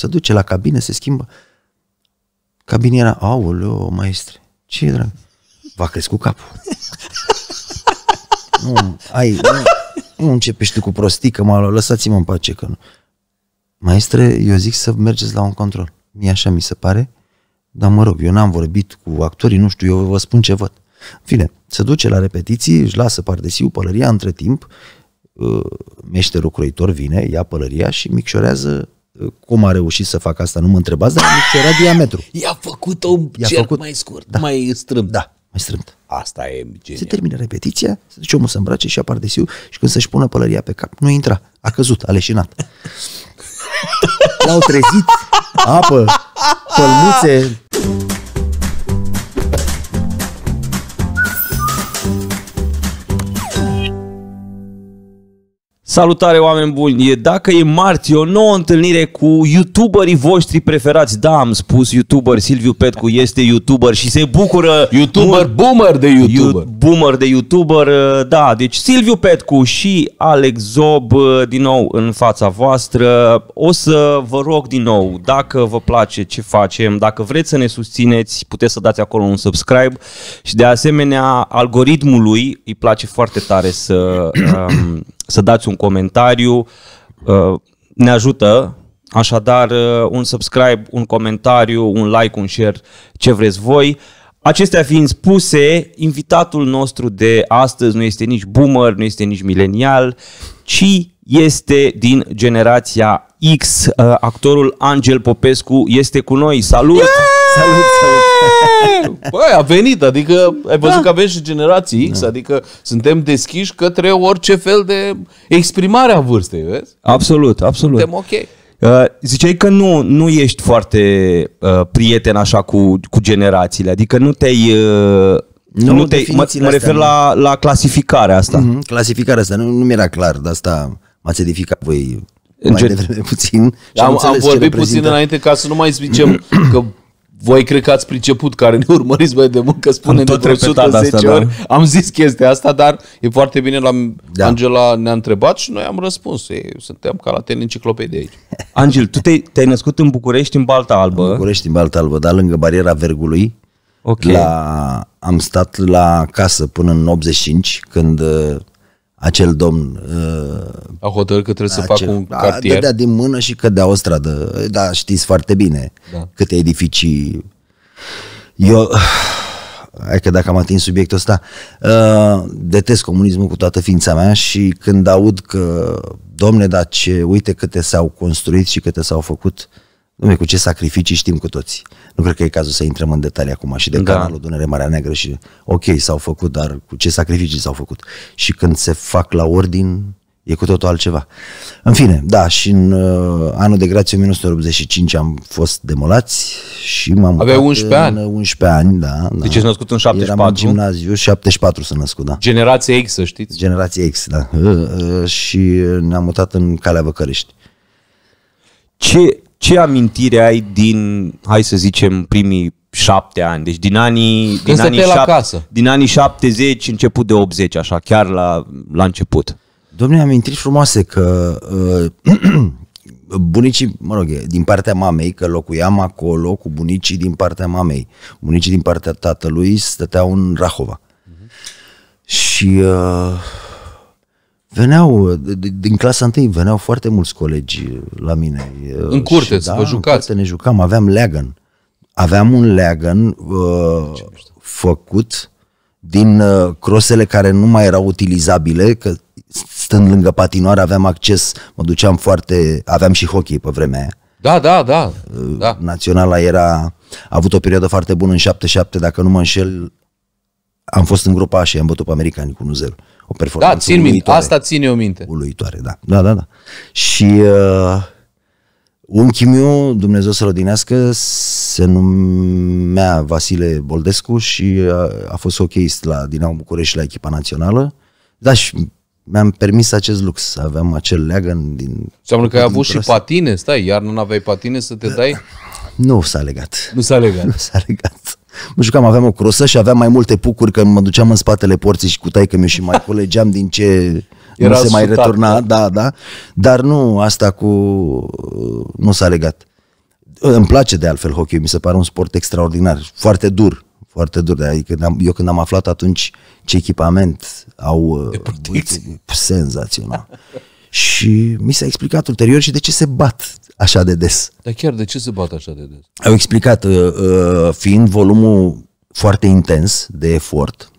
se duce la cabine, se schimbă. Cabiniera, aoleo, maestre, ce e, drag? V-a crescut capul. nu, ai, nu, nu începești tu cu prostii, că mă lăsați-mă în pace, că nu. Maestre, eu zic să mergeți la un control. mi așa mi se pare, dar mă rog, eu n-am vorbit cu actorii, nu știu, eu vă spun ce văd. În fine, se duce la repetiții, își lasă pardesiu, pălăria între timp, uh, meșterul croitor vine, ia pălăria și micșorează cum a reușit să facă asta, nu mă întrebați, dar nu era diametru. I-a făcut-o I-a cerc făcut, mai scurt, da. mai strâmb. Da, mai strâmb. Asta e genial. Se termină repetiția, se duce omul să îmbrace și apar de siu și când să-și pună pălăria pe cap, nu intra, a căzut, a leșinat. L-au trezit, apă, pălmuțe. Salutare oameni buni! Dacă e marți, e o nouă întâlnire cu youtuberii voștri preferați. Da, am spus youtuber, Silviu Petcu este youtuber și se bucură... YouTuber, un... boomer de youtuber. You, uh, boomer de youtuber, da. Deci Silviu Petcu și Alex Zob uh, din nou în fața voastră. O să vă rog din nou, dacă vă place ce facem, dacă vreți să ne susțineți, puteți să dați acolo un subscribe și de asemenea algoritmului îi place foarte tare să... Um, să dați un comentariu, uh, ne ajută. Așadar, uh, un subscribe, un comentariu, un like, un share, ce vreți voi. Acestea fiind spuse, invitatul nostru de astăzi nu este nici boomer, nu este nici milenial, ci este din generația X. Uh, actorul Angel Popescu este cu noi. Salut! Yeah! Salut, salut! Băi, a venit, adică ai văzut da. că avem și generații X, da. adică suntem deschiși către orice fel de exprimare a vârstei, vezi? Absolut, absolut. Suntem ok. Uh, ziceai că nu, nu ești foarte uh, prieten așa cu, cu generațiile, adică nu te-ai... Uh, nu, nu te mă, mă refer la, la clasificarea asta. Mm-hmm, clasificarea asta, nu, nu mi-era clar, de asta m-ați edificat voi mai devreme puțin. am, am, am vorbit puțin înainte ca să nu mai zicem că voi cred că ați priceput care ne urmăriți mai de mult că spune de 310 asta, da. ori. Da. Am zis chestia asta, dar e foarte bine la da. Angela ne-a întrebat și noi am răspuns. Ei, suntem ca la de aici. Angel, tu te, te-ai născut în București, în Balta Albă. În București, în Balta Albă, dar lângă bariera Vergului. Okay. La, am stat la casă până în 85, când acel domn... Uh, a hotărât că trebuie acel, să facă un cartier. Dădea din mână și cădea o stradă. Da, știți foarte bine da. câte edificii... Eu... Hai că dacă am atins subiectul ăsta, uh, detest comunismul cu toată ființa mea și când aud că, domne, dar ce, uite câte s-au construit și câte s-au făcut, uh, Dom'le, cu ce sacrificii știm cu toții. Nu cred că e cazul să intrăm în detalii acum și de da. canalul Dunăre Marea Neagră și ok, s-au făcut, dar cu ce sacrificii s-au făcut. Și când se fac la ordin, e cu totul altceva. În fine, da, și în uh, anul de grație 1985 am fost demolați și m-am Aveai 11 ani? 11 ani, da. da. Deci ești născut în 74? Eram în gimnaziu, 74 sunt născut, da. Generație X, să știți. Generație X, da. Uh, uh, și ne-am mutat în Calea Văcărești. Ce ce amintire ai din, hai să zicem, primii șapte ani, deci din anii, din anii, șap- casă. din anii 70, început de 80, așa, chiar la, la început? Domnule, amintiri frumoase că uh, bunicii, mă rog, din partea mamei, că locuiam acolo cu bunicii din partea mamei. Bunicii din partea tatălui stăteau în Rahova. Uh-huh. Și uh, Veneau, din clasa 1 veneau foarte mulți colegi la mine. În curte, să da, vă jucați? curte ne jucam, aveam leagăn. Aveam un leagăn uh, făcut din uh, crosele care nu mai erau utilizabile, că stând lângă patinoare aveam acces, mă duceam foarte, aveam și hockey pe vremea aia. Da, da, da. Uh, da. Naționala era, a avut o perioadă foarte bună în 77, dacă nu mă înșel, am fost în grupa A și am bătut pe americani cu 1-0. O performanță da, țin minte. Asta ține o minte. Uluitoare, da. Da, da, da. Și uh, un chimiu, Dumnezeu să-l odinească, se numea Vasile Boldescu și a, uh, a fost ok la Dinamo București la echipa națională. Da, și mi-am permis acest lux, aveam acel leagăn din... Înseamnă că ai avut și patine, stai, iar nu aveai patine să te dai? Nu s-a legat. Nu s-a legat. Nu s-a legat. Mă jucam, aveam o crosă și aveam mai multe pucuri că mă duceam în spatele porții și cu taică mi și mai colegeam din ce Era nu se mai sutat, returna, da. da, da. Dar nu, asta cu... nu s-a legat. Îmi place de altfel hockey, mi se pare un sport extraordinar, foarte dur, foarte dur. Adică eu când am aflat atunci ce echipament au... Uh, uite, senzațional. și mi s-a explicat ulterior și de ce se bat așa de des. Dar chiar de ce se bat așa de des? Au explicat, uh, uh, fiind volumul foarte intens de efort,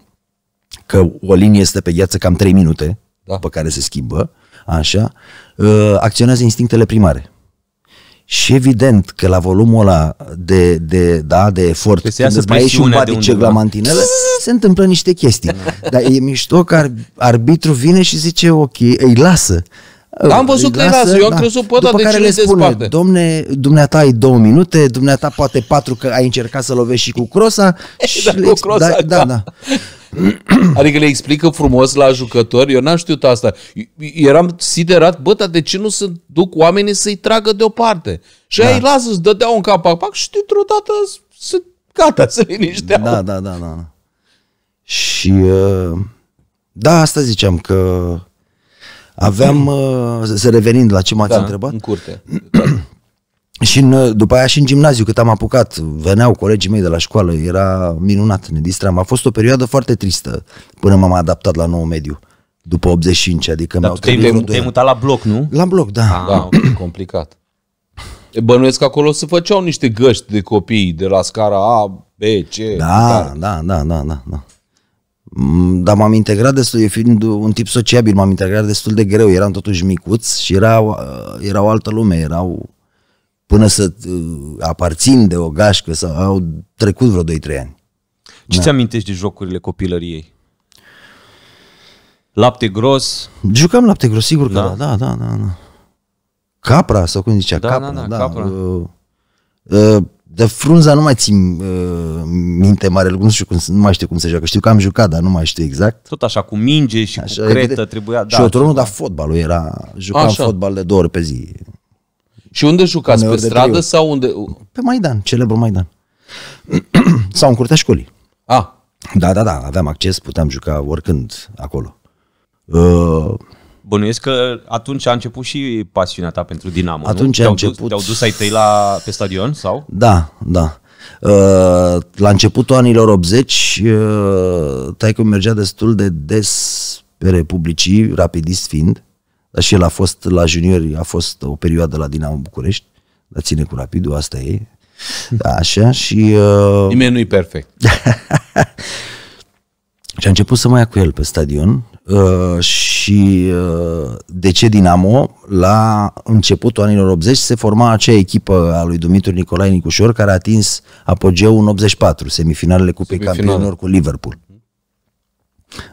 că o linie este pe gheață cam 3 minute, da. pe care se schimbă, așa, uh, acționează instinctele primare. Și evident că la volumul ăla de, de, da, de efort, când îți mai ieși un patice la mantinele, se întâmplă niște chestii. Dar e mișto că arbitru vine și zice, ok, îi lasă. Am văzut că lasă, eu am da. crezut pe ăla de care le spune, Domne, dumneata ai două minute, dumneata poate patru că ai încercat să lovești și cu crosa. Da, și da, cu crosa, da, da. da. da. Adică le explică frumos la jucători, eu n-am știut asta. Eram siderat, bă, dar de ce nu se duc oamenii să-i tragă deoparte? Și da. ei lasă, îți dădeau un cap, pac, și dintr-o dată se, gata, se linișteau. Da, da, da, da, da. Și uh, da, asta ziceam că Aveam, mm. uh, să revenind la ce m-ați da, întrebat. în curte. și în, uh, după aia și în gimnaziu, cât am apucat, veneau colegii mei de la școală, era minunat, ne distram. A fost o perioadă foarte tristă până m-am adaptat la nou mediu. După 85, adică Dar mi-au te te-ai, te-ai mutat la bloc, nu? La bloc, da. Ah, da, complicat. Bănuiesc că acolo se făceau niște găști de copii de la scara A, B, C. Da, da, da, da, da. da. Mm, dar m-am integrat destul, eu fiind un tip sociabil, m-am integrat destul de greu, eram totuși micuț și erau, uh, erau altă lume, erau până să uh, aparțin de o gașcă, sau, au trecut vreo 2-3 ani. Ce da. ți-amintești de jocurile copilăriei? Lapte gros? Jucam lapte gros, sigur că da, da, da, da. da, da. Capra, sau cum zicea, da, capra, da, da, da. capra. Uh, uh, de frunza nu mai țin uh, minte mare lucru, nu știu cum, nu mai știu cum se joacă. Știu că am jucat, dar nu mai știu exact. Tot așa, cu minge și așa, cu cretă evident. trebuia... Da, și o tronul, dar fotbalul era... Jucam așa. fotbal de două ori pe zi. Și unde jucați? Pe stradă sau unde... Pe Maidan, celebrul Maidan. sau în curtea școlii. A. Ah. Da, da, da, aveam acces, puteam juca oricând acolo. Uh, Bănuiesc că atunci a început și pasiunea ta pentru Dinamo, Atunci nu? a început... te-au dus ai tăi la, pe stadion, sau? Da, da. Uh, la începutul anilor 80, uh, taică mergea destul de des pe Republicii, rapidist fiind, dar și el a fost la juniori, a fost o perioadă la Dinamo București, la ține cu rapidul, asta e. Așa și... Uh... Nimeni nu-i perfect. și a început să mai ia cu el pe stadion, Uh, și uh, de ce Dinamo? La începutul anilor 80 se forma acea echipă a lui Dumitru Nicolae Nicușor care a atins apogeul în 84, semifinalele Cupei Semifinal. Campionilor cu Liverpool.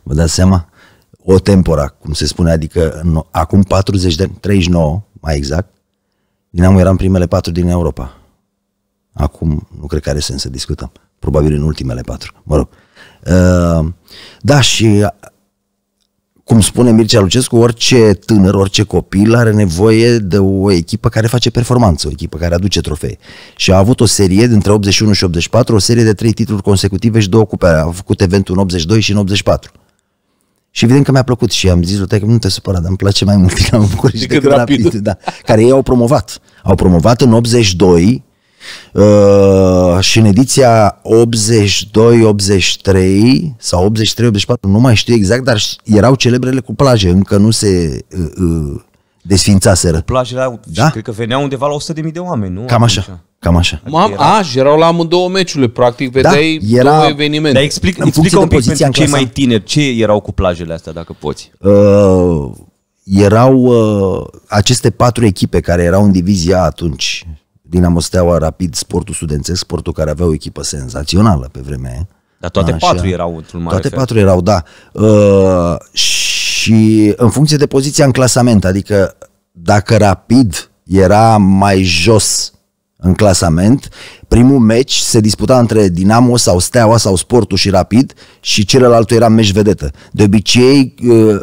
Vă dați seama? O tempora, cum se spune, adică în, acum 40 de 39 mai exact, Dinamo era în primele patru din Europa. Acum nu cred că are sens să discutăm. Probabil în ultimele patru. Mă rog. Uh, da, și cum spune Mircea Lucescu, orice tânăr, orice copil are nevoie de o echipă care face performanță, o echipă care aduce trofee. Și a avut o serie dintre 81 și 84, o serie de trei titluri consecutive și două cupe. A făcut eventul în 82 și în 84. Și evident că mi-a plăcut și am zis că nu te supăra, dar îmi place mai mult din București decât, decât rapid. rapid da, care ei au promovat. Au promovat în 82 Uh, și în ediția 82-83 sau 83-84, nu mai știu exact, dar erau celebrele cu plaje, încă nu se uh, uh, desfințaseră. plajele au, da? cred că veneau undeva la 100.000 de oameni, nu? Cam așa. Cam așa. Mam, adică era... A, și erau la amândouă meciurile, practic, da, vedeai da, era... două evenimente. Dar explic, în explic un pic pentru cei mai tineri, ce erau cu plajele astea, dacă poți? Uh, erau uh, aceste patru echipe care erau în divizia atunci, Dinamo Steaua, Rapid, Sportul Studențesc, Sportul care avea o echipă senzațională pe vremea aia. Dar toate așa. patru erau într-un mare Toate fel. patru erau, da. Uh, și în funcție de poziția în clasament, adică dacă Rapid era mai jos în clasament, primul meci se disputa între Dinamo sau Steaua sau Sportul și Rapid și celălalt era meci vedetă. De obicei, uh,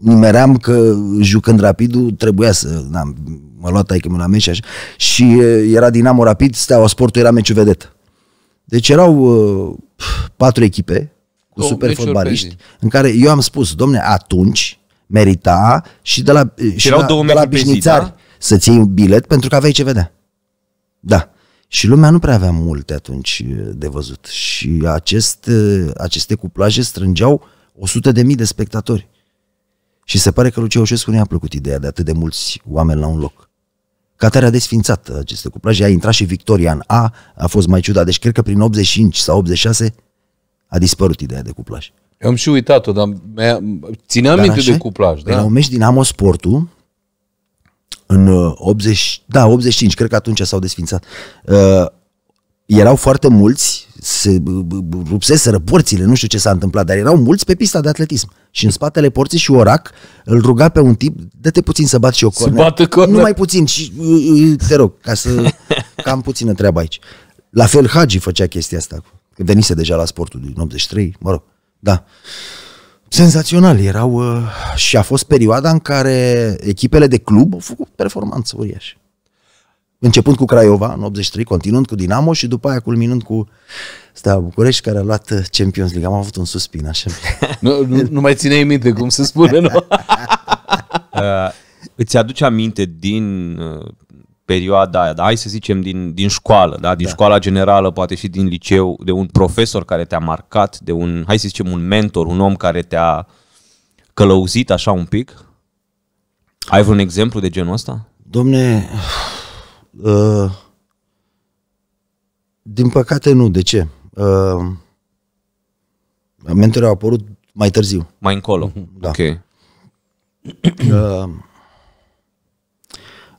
nimeream că jucând rapidul trebuia să... Na, mă lua taică la meci și așa. Și era Dinamo Rapid, Steaua Sportul era meciul vedet. Deci erau uh, patru echipe cu super fotbaliști în care eu am spus, domne, atunci merita și de la, și erau la, două de la bișnițari da? să-ți iei un bilet pentru că aveai ce vedea. Da. Și lumea nu prea avea multe atunci de văzut. Și acest, aceste cuplaje strângeau 100.000 de, de spectatori. Și se pare că lui Ceaușescu nu i-a plăcut ideea de atât de mulți oameni la un loc. Catare a desfințat aceste cuplaje, a intrat și Victoria în A, a fost mai ciudat. Deci cred că prin 85 sau 86 a dispărut ideea de cuplaj. Eu am și uitat-o, dar țineam dar minte așa? de cuplaj. Păi da? La un meci din Amosportul, în 80, uh, da, 85, cred că atunci s-au desfințat. Uh, erau foarte mulți, se rupseseră porțile, nu știu ce s-a întâmplat, dar erau mulți pe pista de atletism. Și în spatele porții și Orac îl ruga pe un tip, dă-te puțin să bat și o cornea. Să bată cornea. mai puțin și te rog, ca să cam puțină treabă aici. La fel Hagi făcea chestia asta. Venise deja la sportul din 83, mă rog, da. Senzațional erau uh, și a fost perioada în care echipele de club au făcut performanță uriașă începând cu Craiova în 83, continuând cu Dinamo și după aia culminând cu Steaua București, care a luat uh, Champions League. Am avut un suspin, așa. nu, nu, nu mai țineai minte cum se spune, nu? uh, îți aduce aminte din uh, perioada aia, da? hai să zicem din, din școală, da? din da. școala generală, poate și din liceu, de un profesor care te-a marcat, de un, hai să zicem, un mentor, un om care te-a călăuzit așa un pic? Ai vreun exemplu de genul ăsta? Domne, Uh, din păcate nu. De ce? Uh, mentorii au apărut mai târziu. Mai încolo. Mhm. Da. Ok. Uh,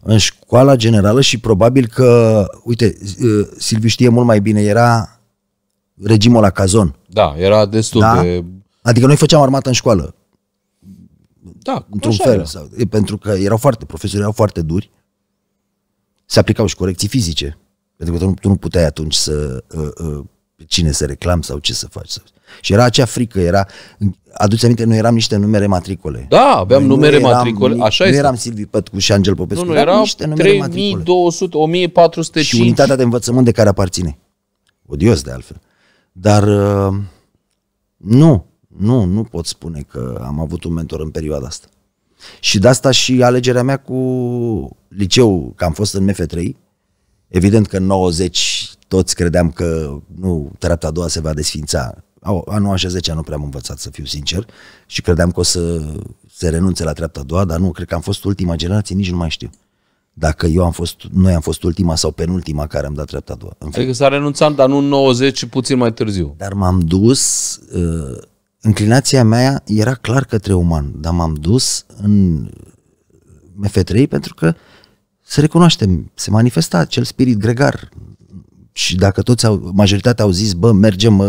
în școala generală și probabil că, uite, uh, Silviu știe mult mai bine, era regimul la cazon. Da, era destul da? de... Adică noi făceam armată în școală. Da, într-un fel. Sau, e, pentru că erau foarte, profesorii erau foarte duri se aplicau și corecții fizice. Pentru că tu nu, tu nu puteai atunci să uh, uh, cine să reclam sau ce să faci. Și era acea frică, era, aduți aminte, noi eram niște numere matricole. Da, aveam noi numere eram, matricole, așa nu este. Nu eram Silvi Pătcu și Angel Popescu, nu, nu, erau niște numere 3200, 1400, Și unitatea de învățământ de care aparține. Odios de altfel. Dar uh, nu, nu, nu pot spune că am avut un mentor în perioada asta. Și de asta și alegerea mea cu liceu, că am fost în MF3, evident că în 90 toți credeam că nu, treapta a doua se va desfința. Anul 10 nu prea am învățat, să fiu sincer, și credeam că o să se renunțe la treapta a doua, dar nu, cred că am fost ultima generație, nici nu mai știu dacă eu am fost, noi am fost ultima sau penultima care am dat treapta a doua. adică s-a renunțat, dar nu în 90 puțin mai târziu. Dar m-am dus uh, Înclinația mea era clar către uman, dar m-am dus în MF3 pentru că se recunoaște, se manifesta acel spirit gregar. Și dacă toți au, majoritatea au zis, bă, mergem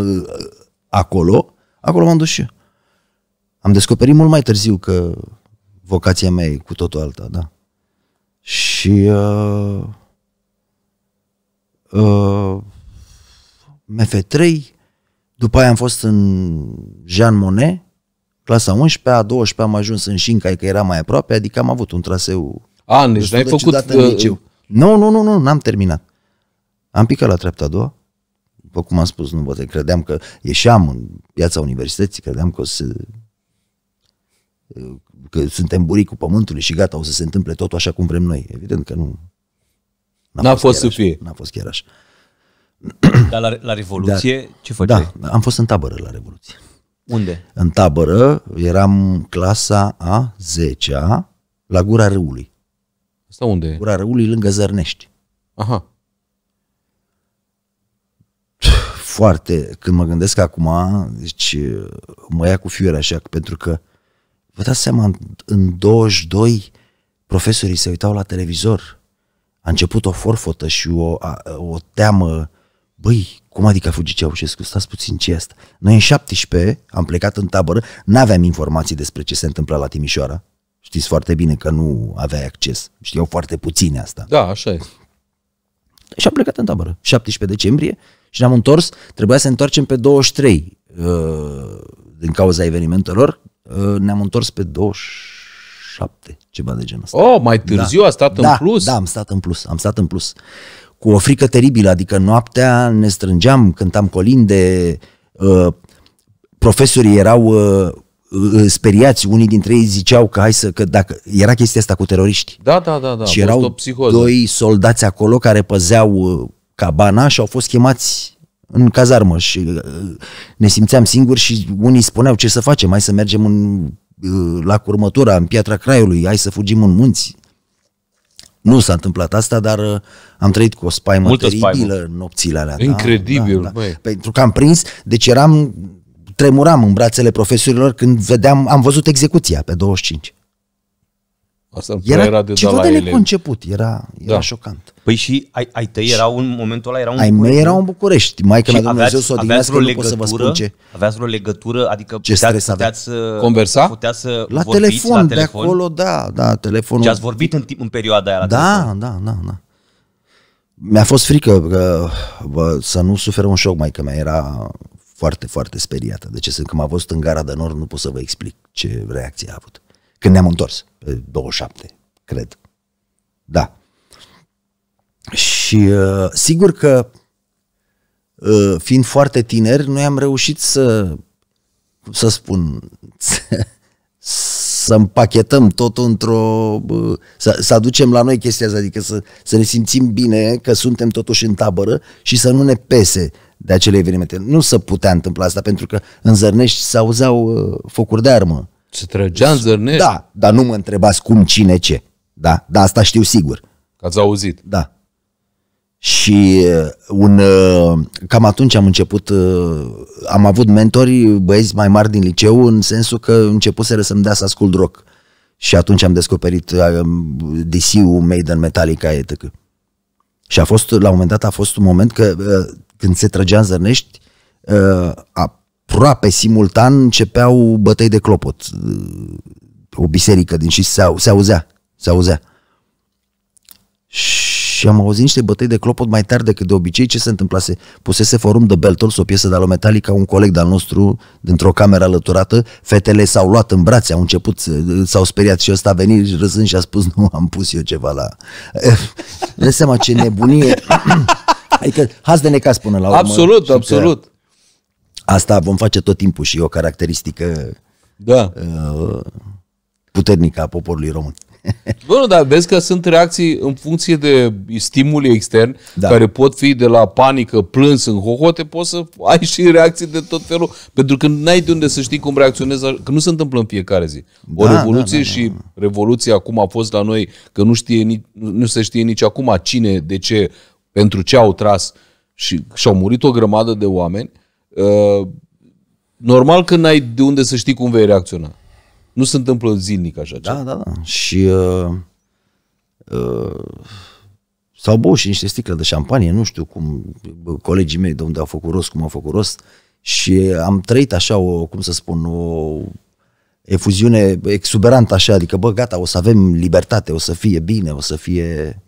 acolo, acolo m-am dus și eu. Am descoperit mult mai târziu că vocația mea e cu totul alta, da. Și uh, uh, MF3 după aia am fost în Jean Monnet, clasa 11-a, 12-a am ajuns în Șincai, că era mai aproape, adică am avut un traseu a, deci n-ai făcut... În uh, liceu. Nu, nu, nu, nu, n-am terminat. Am picat la treapta a doua, după cum am spus, nu poate, credeam că ieșeam în piața universității, credeam că o să că suntem cu pământului și gata, o să se întâmple totul așa cum vrem noi. Evident că nu. N-a, N-a fost, fost să fie. N-a fost chiar așa. Uh, dar la, la Revoluție Dar, ce făceai? Da, am fost în tabără la Revoluție. Unde? În tabără, eram clasa a 10-a la Gura Râului. Asta unde e? Gura Râului lângă Zărnești. Aha. Foarte, când mă gândesc acum, deci mă ia cu fiul așa, pentru că vă dați seama, în, în 22 profesorii se uitau la televizor. A început o forfotă și o, a, o teamă băi, cum adică a fugit Ceaușescu? Stați puțin, ce asta? Noi în 17 am plecat în tabără, n-aveam informații despre ce se întâmplă la Timișoara. Știți foarte bine că nu aveai acces. Știau foarte puține asta. Da, așa e. Și am plecat în tabără. 17 decembrie și ne-am întors. Trebuia să ne întoarcem pe 23 uh, din cauza evenimentelor. Uh, ne-am întors pe 27, ceva de genul ăsta. Oh, mai târziu da. a stat da, în plus? Da, am stat în plus. Am stat în plus cu o frică teribilă, adică noaptea ne strângeam, cântam colinde, uh, profesorii erau uh, uh, speriați, unii dintre ei ziceau că hai să, că dacă, era chestia asta cu teroriști. Da, da, da. da. Și erau doi soldați acolo care păzeau cabana și au fost chemați în cazarmă și ne simțeam singuri și unii spuneau ce să facem, hai să mergem în, la curmătura, în Piatra Craiului, hai să fugim în munți. Nu s-a întâmplat asta, dar uh, am trăit cu o spaimă Multă teribilă spaimă. nopțile alea. Da, Incredibil, da, da, da. Pentru că am prins, deci eram tremuram în brațele profesorilor când vedeam, am văzut execuția pe 25. Asta nu era, era de ceva de neconceput, era, era da. șocant. Păi și ai, ai tăi era un momentul ăla era un. ai București. Ai un în București. Mai că la Dumnezeu să o aveați nu legătură, să vă spun ce. Aveați o legătură, adică ce puteați, stres puteați, să conversa? putea să la vorbiți, telefon, la telefon, de acolo, da, da, telefonul. Și ați vorbit în, în perioada aia la da, telefon. Da, da, da, da. Mi-a fost frică că, bă, să nu suferă un șoc, mai că mea era foarte, foarte speriată. De deci ce? Când m-a văzut în gara de nord, nu pot să vă explic ce reacție a avut când ne-am întors, pe 27, cred. Da. Și uh, sigur că uh, fiind foarte tineri, noi am reușit să, cum să spun, să împachetăm totul într-o... Uh, să, să aducem la noi chestia asta, adică să, să ne simțim bine că suntem totuși în tabără și să nu ne pese de acele evenimente. Nu se putea întâmpla asta pentru că în Zărnești se auzeau uh, focuri de armă se trăgea în da, zărnești? Da, dar nu mă întrebați cum, cine, ce. Da, da, asta știu sigur. Că ați auzit. Da. Și uh, un, uh, cam atunci am început, uh, am avut mentori, băieți mai mari din liceu, în sensul că începuseră să-mi dea să ascult rock. Și atunci am descoperit um, DC-ul Maiden Metallica etc. Și a fost, la un moment dat a fost un moment că când se trăgea în zărnești, a, aproape simultan începeau bătăi de clopot. O biserică din și se, au, se auzea, se auzea. Și am auzit niște bătăi de clopot mai tare decât de obicei. Ce se întâmplase? Pusese forum de Beltors, o piesă de la Metallica, un coleg de-al nostru, dintr-o cameră alăturată. Fetele s-au luat în brațe, au început, s-au speriat și ăsta a venit râzând și a spus nu, am pus eu ceva la... Dă seama ce nebunie... Adică, has de necas până la urmă. Absolut, absolut asta vom face tot timpul și e o caracteristică da. Uh, puternică a poporului român. Bun, dar vezi că sunt reacții în funcție de stimuli externi, da. care pot fi de la panică, plâns, în hohote, poți să ai și reacții de tot felul, pentru că n-ai de unde să știi cum reacționezi, că nu se întâmplă în fiecare zi. O da, da revoluție da, da, da, da. și revoluția acum a fost la noi, că nu, știe, nici, nu se știe nici acum cine, de ce, pentru ce au tras și și-au murit o grămadă de oameni, Uh, normal că n-ai de unde să știi cum vei reacționa. Nu se întâmplă zilnic așa da, ceva. Da, da, da. Și uh, uh, s-au băut și niște sticle de șampanie, nu știu cum, colegii mei de unde au făcut rost, cum au făcut rost. Și am trăit așa o, cum să spun, o efuziune exuberantă așa, adică bă, gata, o să avem libertate, o să fie bine, o să fie...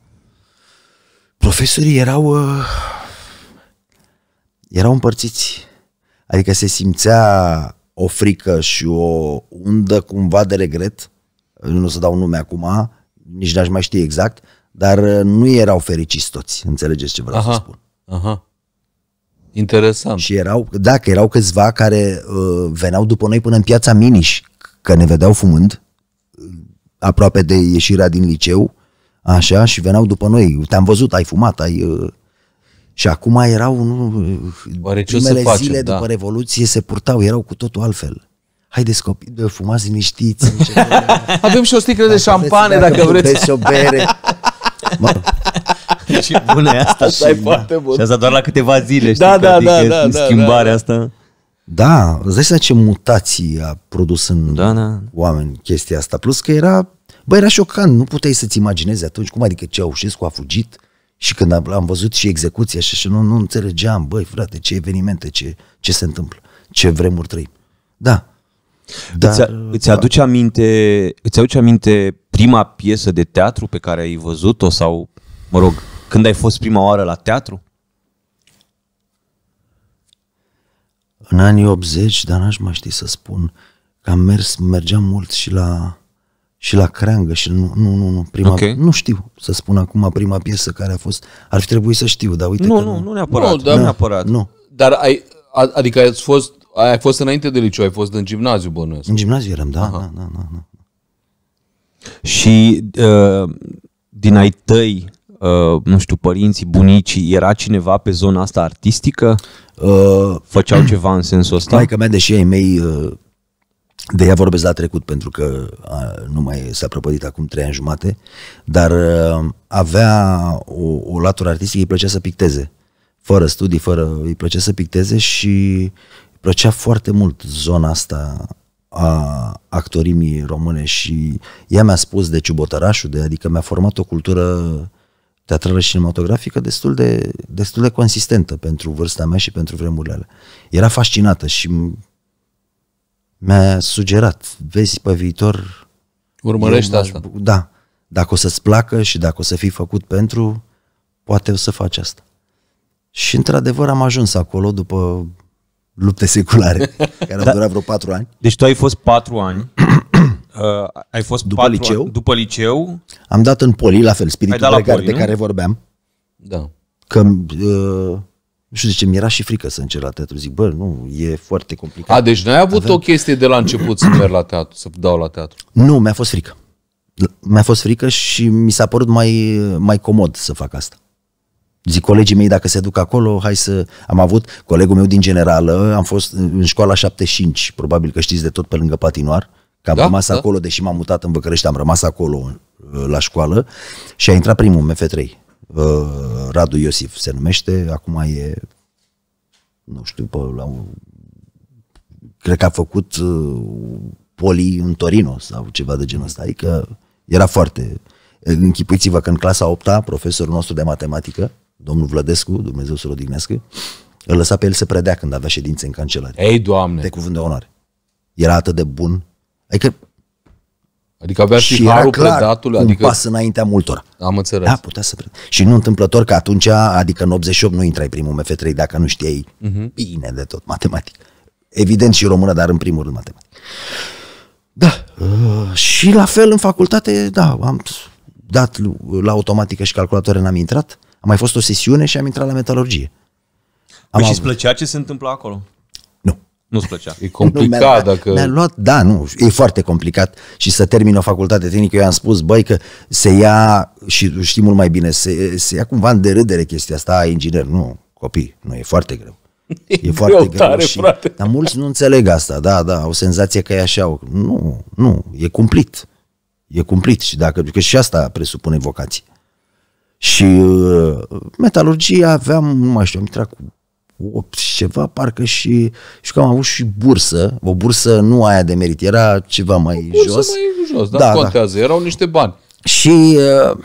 Profesorii erau... Uh, erau împărțiți Adică se simțea o frică și o undă cumva de regret, nu o să dau nume acum, nici n-aș mai ști exact, dar uh, nu erau fericiți toți, înțelegeți ce vreau aha, să spun. Aha. Interesant. Și erau, da, că erau câțiva care uh, veneau după noi până în piața Miniș, că ne vedeau fumând, uh, aproape de ieșirea din liceu, așa, și veneau după noi. Te-am văzut, ai fumat, ai... Uh, și acum erau, nu, Oare primele facem, zile da. după Revoluție se purtau, erau cu totul altfel. Haideți copii, fumați liniștiți. Avem și o sticlă dacă de șampane vreți, dacă vreți. să o bere. Mă. bună e asta. Asta și, e foarte bun. Și asta doar la câteva zile, da, știi? Da, da, adică da, da, da, schimbarea da, asta. Da, îți dai ce mutații a produs în da, da. oameni chestia asta. Plus că era, bă, era șocant, nu puteai să-ți imaginezi atunci cum adică Ceaușescu a fugit, și când am, am văzut și execuția și așa, nu, nu înțelegeam, băi, frate, ce evenimente, ce, ce se întâmplă, ce vremuri trăim. Da. Dar, îți, a, îți, da. aduce aminte, îți aduce aminte prima piesă de teatru pe care ai văzut-o sau, mă rog, când ai fost prima oară la teatru? În anii 80, dar n-aș mai ști să spun, că am mers, mergeam mult și la și la creangă și nu, nu, nu, nu, prima, okay. nu știu să spun acum prima piesă care a fost, ar fi trebuit să știu, dar uite nu, că nu. Nu, nu neapărat, nu, dar, nu, neapărat. Nu. Dar ai, adică ai fost, ai fost înainte de liceu, ai fost în gimnaziu bănuiesc. În gimnaziu eram, da, Aha. da, da, da, da. Și uh, din ai tăi, uh, nu știu, părinții, bunicii, era cineva pe zona asta artistică? Uh, Făceau ceva în sensul ăsta? Maica mea, deși ei mei uh, de ea vorbesc la trecut pentru că nu mai s-a prăpădit acum trei ani jumate, dar avea o, o latură artistică, îi plăcea să picteze. Fără studii, fără... îi plăcea să picteze și îi plăcea foarte mult zona asta a actorimii române și ea mi-a spus de ciubotărașul, de, adică mi-a format o cultură teatrală și cinematografică destul de, destul de consistentă pentru vârsta mea și pentru vremurile alea. Era fascinată și mi-a sugerat, vezi pe viitor... Urmărești asta. Da. Dacă o să-ți placă și dacă o să fii făcut pentru, poate o să faci asta. Și într-adevăr am ajuns acolo după lupte seculare, care au da. durat vreo patru ani. Deci tu ai fost patru ani. uh, ai fost după liceu. Ani, după liceu. Am dat în poli, la fel, spiritul poli, care, de care vorbeam. Da. Că uh, nu știu de ce, mi-era și frică să încerc la teatru. Zic, bă, nu, e foarte complicat. A, deci n-ai avut Aveam... o chestie de la început să merg la teatru, să dau la teatru? Nu, mi-a fost frică. Mi-a fost frică și mi s-a părut mai, mai comod să fac asta. Zic colegii mei, dacă se duc acolo, hai să... Am avut colegul meu din generală, am fost în școala 75, probabil că știți de tot pe lângă patinoar, că am da, rămas da. acolo, deși m-am mutat în Văcărești, am rămas acolo la școală și a intrat primul MF3 Radu Iosif se numește, acum e, nu știu, pe, la, cred că a făcut uh, poli în Torino sau ceva de genul ăsta, adică era foarte... Închipuiți-vă că în clasa 8 -a, profesorul nostru de matematică, domnul Vlădescu, Dumnezeu să-l odihnească, îl lăsa pe el să predea când avea ședințe în cancelare. Ei, Doamne! De cuvânt de onoare. Era atât de bun. Adică Adică avea și, și harul clar predatului. Un adică... pas înaintea multora. Am înțeles. Da, putea să predea. Și nu întâmplător că atunci, adică în 88 nu intrai primul MF3 dacă nu știai uh-huh. bine de tot matematic Evident și română, dar în primul rând matematic. Da. Uh, și la fel în facultate, da, am dat la automatică și calculatoare n-am intrat. Am mai fost o sesiune și am intrat la metalurgie. Păi și îți plăcea ce se întâmpla acolo? Nu-ți plăcea. E complicat nu, dacă... Mi-a luat, da, nu, e foarte complicat și să termin o facultate tehnică, eu am spus, băi, că se ia, și știi mult mai bine, se, se ia cumva în derâdere chestia asta, a, inginer, nu, copii, nu, e foarte greu. E, e foarte greu, tare, greu și, frate. Dar mulți nu înțeleg asta, da, da, au senzația că e așa. Nu, nu, e cumplit. E cumplit și dacă, că și asta presupune vocație. Și uh, metalurgia aveam, nu mai știu, am intrat cu 8 și ceva, parcă și și că am avut și bursă, o bursă nu aia de merit, era ceva mai o bursă jos. mai jos, dar da, da. contează, da. erau niște bani. Și uh,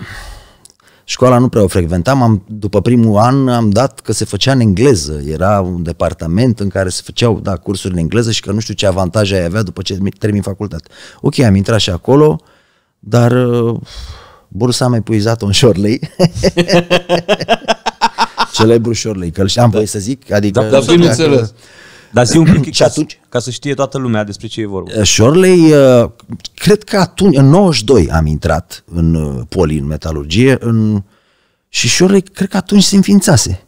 școala nu prea o frecventam, am, după primul an am dat că se făcea în engleză, era un departament în care se făceau da, cursuri în engleză și că nu știu ce avantaje ai avea după ce termin facultate. Ok, am intrat și acolo, dar uh, bursa am epuizat-o în șorlei. celebru șorleică. Am voi da. să zic? Adică, da, dar bineînțeles. Dar zi un pic și atunci? ca să știe toată lumea despre ce e vorba. Șorlei, cred că atunci, în 92 am intrat în uh, poli, în metalurgie, în... și shorley cred că atunci se înființase.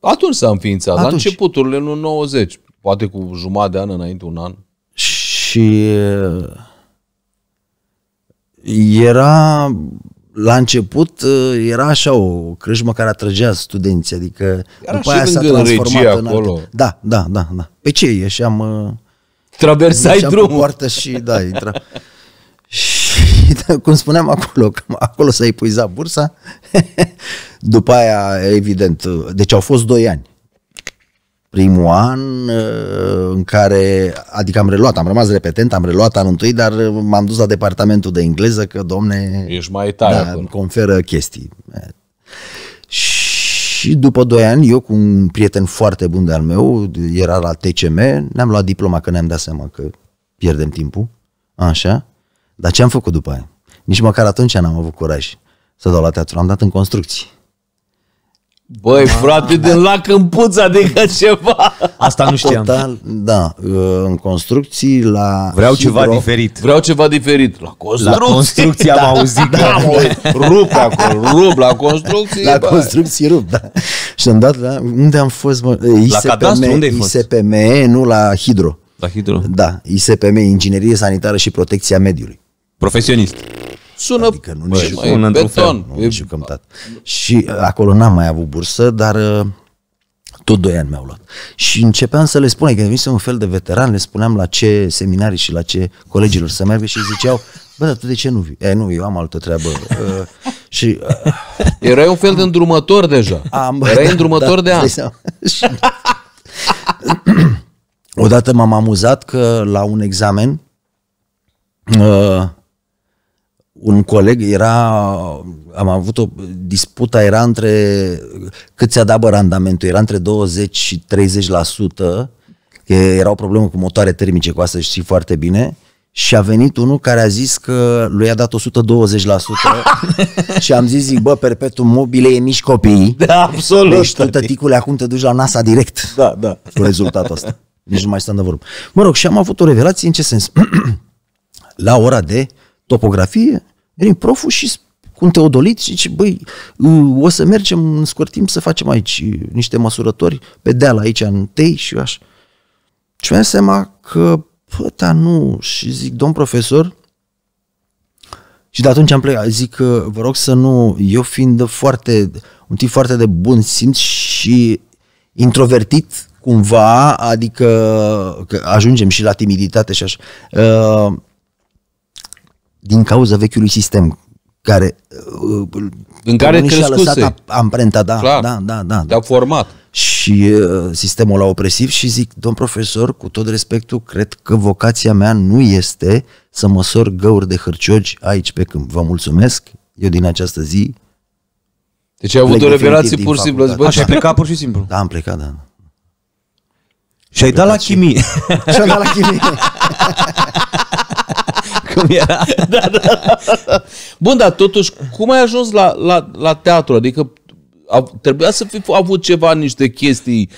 Atunci s-a înființat, atunci. la începuturile în 90, poate cu jumătate de an înainte, un an. Și uh, era la început uh, era așa o crâșmă care atrăgea studenții, adică era după aia s-a transformat în acolo. Alte... Da, da, da, da. Pe ce ieșeam... Uh, Traversai drumul. poartă și da, intra. și cum spuneam acolo, acolo s-a epuizat bursa. după aia, evident, uh, deci au fost doi ani primul an uh, în care, adică am reluat, am rămas repetent, am reluat anul întâi, dar uh, m-am dus la departamentul de engleză că, domne, Ești mai tare da, îmi conferă chestii. Și după 2 ani, eu cu un prieten foarte bun de-al meu, era la TCM, ne-am luat diploma că ne-am dat seama că pierdem timpul, așa, dar ce am făcut după aia? Nici măcar atunci n-am avut curaj să dau la teatru, am dat în construcții. Băi, frate, din lac în puț, adică ceva. Asta nu știam. Total, da, uh, în construcții la... Vreau hidro... ceva diferit. Vreau ceva diferit. La construcții. La construcții da, am auzit. Da, da, mă, rup acolo, rup la construcții. La bă. construcții rup, da. Și am dat da, Unde am fost, mă? ISPM, la cadastru, unde ai fost? ISPM, nu la hidro. La hidro. Da, ISPM, Inginerie Sanitară și Protecția Mediului. Profesionist sună adică nu băi, jucăm sună într-un beton, fel, nu e... cum tat. Și uh, acolo n-am mai avut bursă, dar uh, tot doi ani mi-au luat. Și începeam să le spun, că devinsem un fel de veteran, le spuneam la ce seminarii și la ce colegilor să meargă și ziceau, bă, dar tu de ce nu vii? Eh, nu, eu am altă treabă. Uh, și, uh, Erai un fel de îndrumător deja. Am, Erai da, îndrumător da, de an. Odată m-am amuzat că la un examen uh, un coleg era, am avut o disputa, era între cât ți-a dat randamentul, era între 20 și 30%, că era o problemă cu motoare termice, cu asta știi foarte bine, și a venit unul care a zis că lui a dat 120% și am zis, zic, bă, perpetuum mobile e nici copii. Da, absolut. Deci tu, tăticule, acum te duci la NASA direct. Da, da. Cu rezultatul ăsta. Nici nu mai stăm de vorbă. Mă rog, și am avut o revelație în ce sens? la ora de topografie, venim proful și cu un teodolit și zice, băi, o să mergem în scurt timp să facem aici niște măsurători pe deal aici în tei și eu așa. Și mi-am seama că, păta, nu. Și zic, domn profesor, și de atunci am plecat. Zic că vă rog să nu, eu fiind foarte, un tip foarte de bun simț și introvertit cumva, adică că ajungem și la timiditate și așa. Uh, din cauza vechiului sistem care uh, în care și-a lăsat amprenta, da, Clar, da, da, da. te da. format. Și uh, sistemul la opresiv și zic, domn profesor, cu tot respectul, cred că vocația mea nu este să măsor găuri de hârciogi aici pe câmp. Vă mulțumesc, eu din această zi deci ai avut o revelație pur și simplu. Bă, și ai plecat pur și simplu. Da, am plecat, da. Și ai dat la chimie. Și ai dat la chimie. Cum era? da, da, da. Bun, dar totuși, cum ai ajuns la, la, la teatru? Adică a, trebuia să fi avut ceva, niște chestii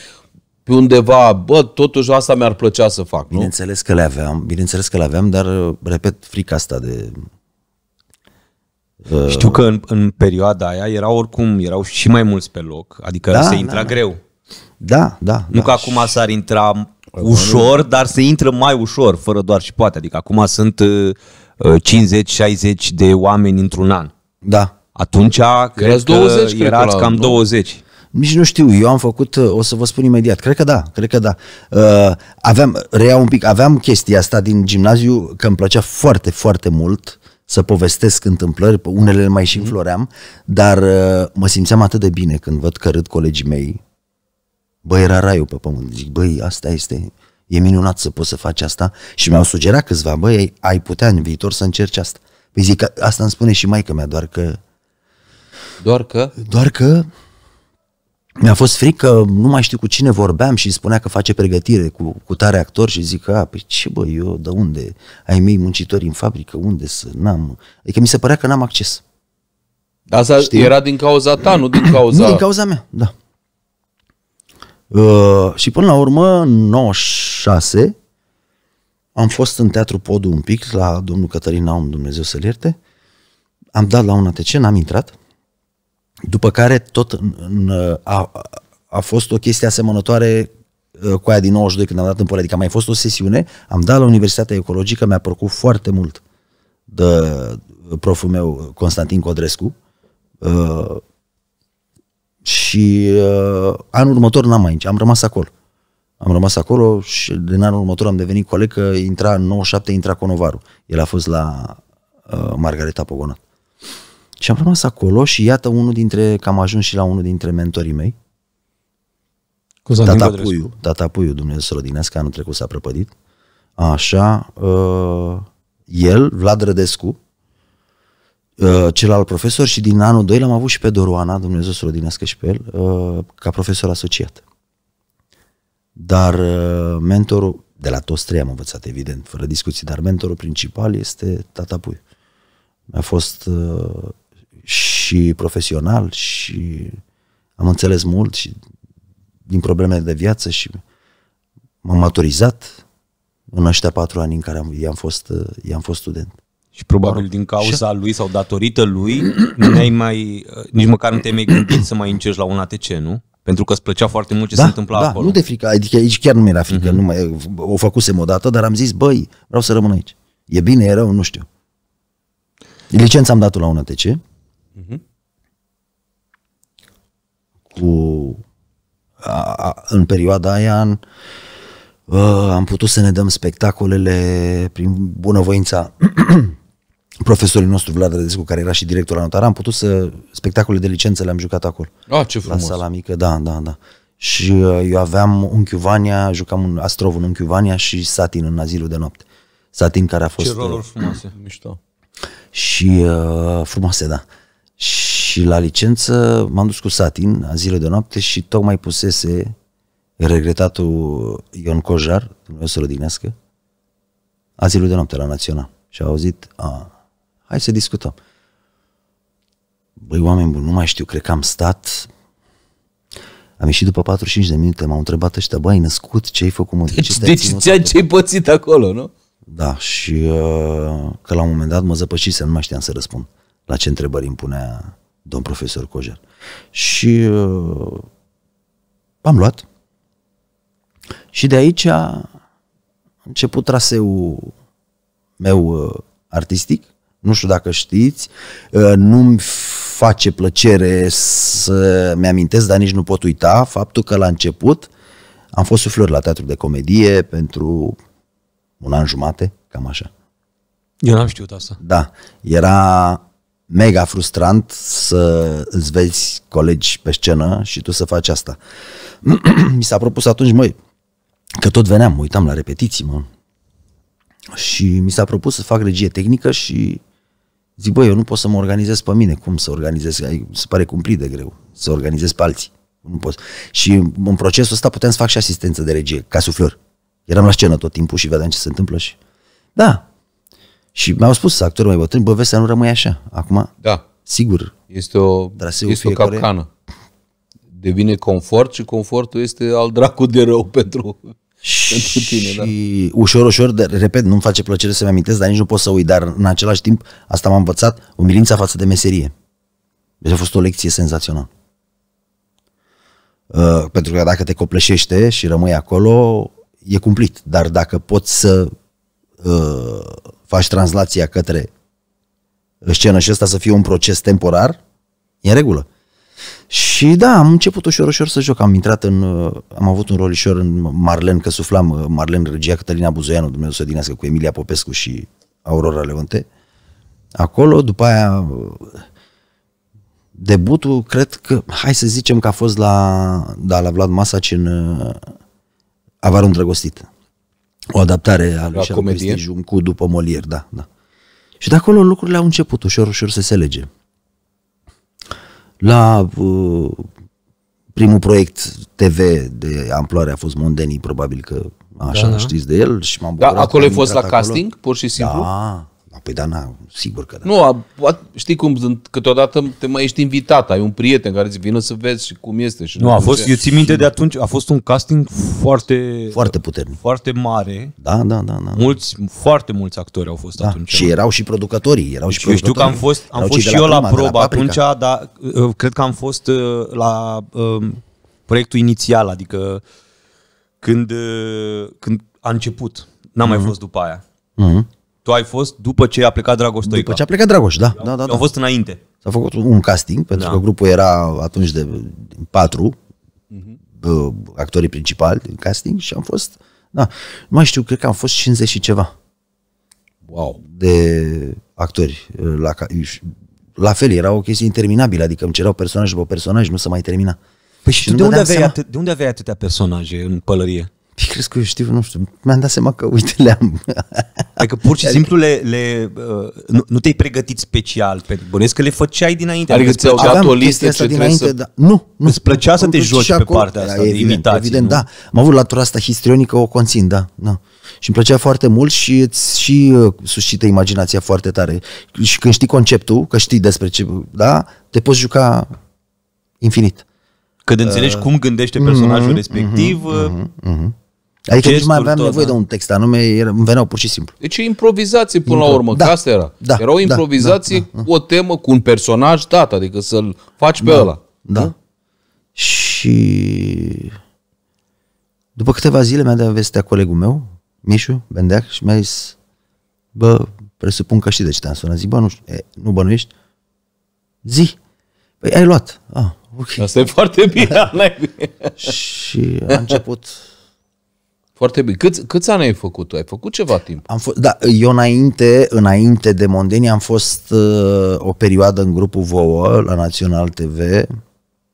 pe undeva, bă, totuși asta mi-ar plăcea să fac, nu? Bineînțeles că le aveam, bineînțeles că le aveam, dar, repet, frica asta de... Uh... Știu că în, în perioada aia erau oricum, erau și mai mulți pe loc, adică da, se da, intra da, greu. Da, da. Nu da. că acum s-ar intra ușor, dar se intră mai ușor, fără doar și poate. Adică acum sunt uh, 50-60 uh, de oameni într-un an. Da. Atunci cred Erați că 20, erați cred cam 20. Nici nu știu, eu am făcut, uh, o să vă spun imediat, cred că da, cred că da. Uh, aveam, reiau un pic, aveam chestia asta din gimnaziu că îmi plăcea foarte, foarte mult să povestesc întâmplări, unele mai și mhm. înfloream, dar uh, mă simțeam atât de bine când văd că râd colegii mei Bă, era raiul pe pământ. Zic, băi, asta este, e minunat să poți să faci asta. Și mi-au sugerat câțiva, băi, ai putea în viitor să încerci asta. Păi zic, asta îmi spune și maica mea, doar că... Doar că? Doar că mi-a fost frică, nu mai știu cu cine vorbeam și spunea că face pregătire cu, cu tare actor și zic, a, păi ce bă, eu de unde? Ai mei muncitori în fabrică, unde să n-am? Adică mi se părea că n-am acces. Asta Știi? era din cauza ta, nu din cauza... Nu, din cauza mea, da. Uh, și până la urmă, în 96, am fost în Teatru Podu un pic, la domnul Cătălin Naum, Dumnezeu să-l ierte. Am dat la un ATC, n-am intrat. După care tot în, în, a, a fost o chestie asemănătoare uh, cu aia din 92 când am dat în pole, adică a mai fost o sesiune, am dat la Universitatea Ecologică, mi-a plăcut foarte mult de proful meu Constantin Codrescu, uh, și uh, anul următor n-am mai am rămas acolo. Am rămas acolo și din anul următor am devenit coleg că intra în 97, intra Conovaru. El a fost la uh, Margareta Pogonat. Și am rămas acolo și iată unul dintre, că am ajuns și la unul dintre mentorii mei, Constantin Tata Puiu, Tata Puiu, Dumnezeu să-l odinească, anul trecut s-a prăpădit. Așa, uh, el, Vlad Rădescu, Uh, celălalt profesor și din anul 2 l-am avut și pe Doruana, Dumnezeu să rodinească și pe el, uh, ca profesor asociat. Dar uh, mentorul, de la toți trei am învățat, evident, fără discuții, dar mentorul principal este tata Pui. A fost și profesional și am înțeles mult și din problemele de viață și m-am maturizat în ăștia patru ani în care am, i-am, fost, i-am fost student. Și probabil din cauza și... lui sau datorită lui, n ai mai, uh, nici măcar nu te-ai mai gândit să mai încerci la un ATC, nu? Pentru că îți plăcea foarte mult ce da, se întâmpla da, acolo. nu de frică, adică aici chiar nu mi-era frică, uh-huh. nu mai, o făcusem odată, dar am zis, băi, vreau să rămân aici. E bine, e rău, nu știu. Licența am dat-o la un ATC. Uh-huh. Mhm. Cu, a, a, în perioada aia, în, a, uh, am putut să ne dăm spectacolele prin bunăvoința profesorul nostru Vlad Rădescu, care era și director la notar, am putut să... Spectacole de licență le-am jucat acolo. Ah, ce frumos! La sala mică, da, da, da. Și uh, eu aveam un Chiuvania, jucam un Astrov în Chiuvania și Satin în azilul de noapte. Satin care a fost... Ce uh, roluri frumoase, mișto. Și uh, frumoase, da. Și la licență m-am dus cu Satin, azilul de noapte, și tocmai pusese regretatul Ion Cojar, Dumnezeu să-l odihnească, azilul de noapte la Național. Și a auzit, a, Hai să discutăm. Băi, oameni buni, nu mai știu, cred că am stat am ieșit după 45 de minute, m-au întrebat ăștia, băi, născut, ce ai făcut, mă? Deci, ce deci ți ce ai pățit acolo, nu? Da, și uh, că la un moment dat mă zăpășise, nu mai știam să răspund la ce întrebări îmi punea domn profesor Cojer. Și uh, am luat și de aici a început traseul meu uh, artistic nu știu dacă știți, uh, nu-mi face plăcere să mi-amintesc, dar nici nu pot uita faptul că la început am fost suflor la teatru de comedie pentru un an jumate, cam așa. Eu n-am știut asta. Da, era mega frustrant să îți vezi colegi pe scenă și tu să faci asta. Mi s-a propus atunci, măi, că tot veneam, mă uitam la repetiții, mă. Și mi s-a propus să fac regie tehnică și Zic, băi, eu nu pot să mă organizez pe mine. Cum să organizez? Se pare cumplit de greu. Să organizez pe alții. Nu pot. Și în procesul ăsta putem să fac și asistență de regie, ca suflor. Eram la scenă tot timpul și vedeam ce se întâmplă și... Da. Și mi-au spus actori mai bătrâni, bă, să nu rămâi așa. Acum, da. sigur. Este o, este o capcană. Care... Devine confort și confortul este al dracu de rău pentru și tine, da. ușor, ușor, de, repet, nu-mi face plăcere să-mi amintesc, dar nici nu pot să uit, dar în același timp, asta m-a învățat, umilința față de meserie. Deci a fost o lecție senzațională. Uh, pentru că dacă te copleșește și rămâi acolo, e cumplit. Dar dacă poți să uh, faci translația către scenă și asta să fie un proces temporar, e în regulă. Și da, am început ușor, ușor să joc. Am intrat în, uh, am avut un rol ușor în Marlen, că suflam uh, Marlen, regia Cătălina Buzoianu, Dumnezeu să dinească, cu Emilia Popescu și Aurora Levante. Acolo, după aia, uh, debutul, cred că, hai să zicem că a fost la, da, la Vlad Masaci în Avarul Îndrăgostit. O adaptare a lui Șarpe cu după Molier, da, da. Și de acolo lucrurile au început ușor, ușor să se lege la uh, primul proiect TV de amploare a fost Mondenii, probabil că așa da, știți de el și m-am da, bucurat. Da, acolo ai fost la acolo. casting, pur și da. simplu? Da, Păi da, na, sigur că da. Nu, a, a, știi cum sunt, câteodată te mai ești invitat, ai un prieten care îți vină să vezi și cum este. Și nu, a fost, eu țin minte de atunci, a fost un casting foarte... Foarte puternic. Foarte mare. Da, da, da. da. Mulți, foarte mulți actori au fost da. atunci. Și erau și producătorii, erau și deci, Eu știu că am fost, am fost și eu la, prima, la probă la atunci, dar uh, cred că am fost uh, la um, proiectul inițial, adică când, uh, când a început. N-am mm-hmm. mai mhm. fost după aia. Mm-hmm. Tu ai fost după ce a plecat Dragoș Stoica. După ce a plecat Dragoș, da. da, da, da. Au fost înainte. S-a făcut un casting, pentru da. că grupul era atunci de patru uh-huh. actorii principali din casting și am fost, da, nu mai știu, cred că am fost 50 și ceva. Wow. De actori ă, la, la fel, era o chestie interminabilă, adică îmi cereau personaj după personaj, nu se mai termina. Păi și, și tu de unde, aveai atât, de unde aveai atâtea personaje în pălărie? Și crezi că eu știu, nu știu, mi-am dat seama că uite le-am. Adică pur și adică- simplu le, le, uh, nu, nu te-ai pregătit special, pentru bănuiesc că le făceai dinainte. Adică, adică ți-au dat o listă ce dinainte, să... Da. Nu, nu. Îți plăcea să te joci pe acolo, partea asta da, de evident, imitații. Evident, nu? da. Am avut latura asta histrionică, o conțin, da. da. Și îmi plăcea foarte mult și îți și uh, suscită imaginația foarte tare. Și când știi conceptul, că știi despre ce, da, te poți juca infinit. când înțelegi uh, cum gândește personajul uh-huh, respectiv, uh-huh, uh-huh, uh-huh Adică nici mai aveam tot, nevoie da. de un text anume, îmi veneau pur și simplu. Deci e improvizație până la urmă, da, că asta era. Da, era o da, improvizație, da, da, da. o temă cu un personaj dat, adică să-l faci pe da, ăla. Da. da. Și după câteva zile mi-a dat vestea colegul meu, Mișu Bendeac, și mi-a zis, bă, presupun că știi de ce te-am sunat. Zic, bă, nu știu, e, nu bănuiești? Zi. Păi ai luat. Ah, okay. Asta e foarte bine. și a început foarte bine. Câți, câți ani ai făcut tu? Ai făcut ceva timp? Am fost, da, eu înainte, înainte de Mondeni am fost uh, o perioadă în grupul Voa la Național TV,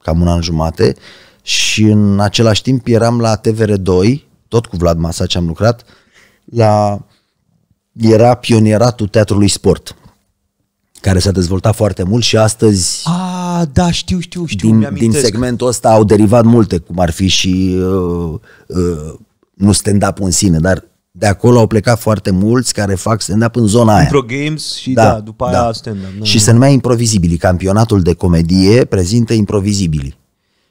cam un an jumate, și în același timp eram la TVR2, tot cu Vlad ce am lucrat, la, era pionieratul teatrului sport care s-a dezvoltat foarte mult și astăzi A, da, știu, știu, știu, din, din segmentul ăsta au derivat multe, cum ar fi și uh, uh, nu stand-up în sine, dar de acolo au plecat foarte mulți care fac stand-up în zona aia. Impro Games și da, da după da. stand-up. Nu, și nu. se numea Improvizibili. Campionatul de comedie prezintă Improvizibili.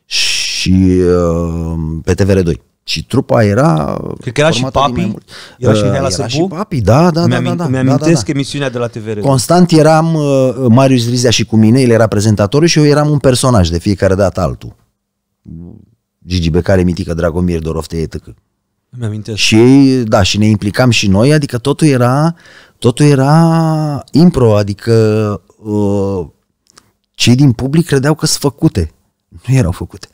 Și uh, pe TVR2. Și trupa era Cred că era și Papi. Era și Mihaela uh, Săbu. și Papi, da, da, da. Mi-amintesc da, da, da, da, da. emisiunea de la TVR. Constant eram uh, Marius Rizea și cu mine, el era prezentatorul și eu eram un personaj de fiecare dată altul. Gigi Becare, Mitică, Dragomir, Doroftei, etc. Și ei, da, și ne implicam și noi, adică totul era, totul era impro, adică uh, cei din public credeau că sunt făcute. Nu erau făcute.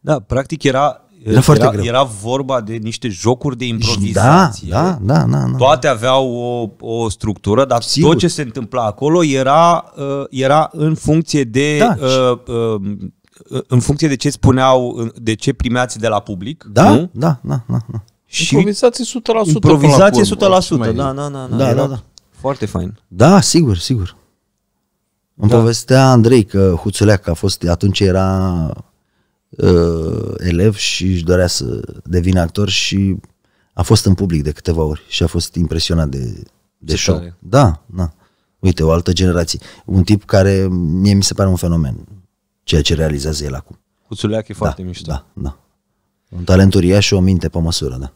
Da, practic era era, foarte era, greu. era vorba de niște jocuri de improvizație. Da, da, da. da, da. Toate aveau o, o structură, dar Sigur. tot ce se întâmpla acolo era, uh, era în funcție de... Da. Uh, uh, în funcție de ce spuneau, de ce primeați de la public. Da, nu? da, da, da. da. Și improvizație 100%. Improvizație 100%, până la 100% da da, da, da, da, da, da, da, da. Foarte fain. Da, sigur, sigur. Îmi da. povestea Andrei că Huțuleac a fost, atunci era uh, elev și își dorea să devină actor și a fost în public de câteva ori și a fost impresionat de, de show. Tare. Da, da. Uite, o altă generație. Un tip care mie mi se pare un fenomen, ceea ce realizează el acum. Huțuleac e da, foarte mișto. Da, da. Un talent uriaș și o minte pe măsură, da.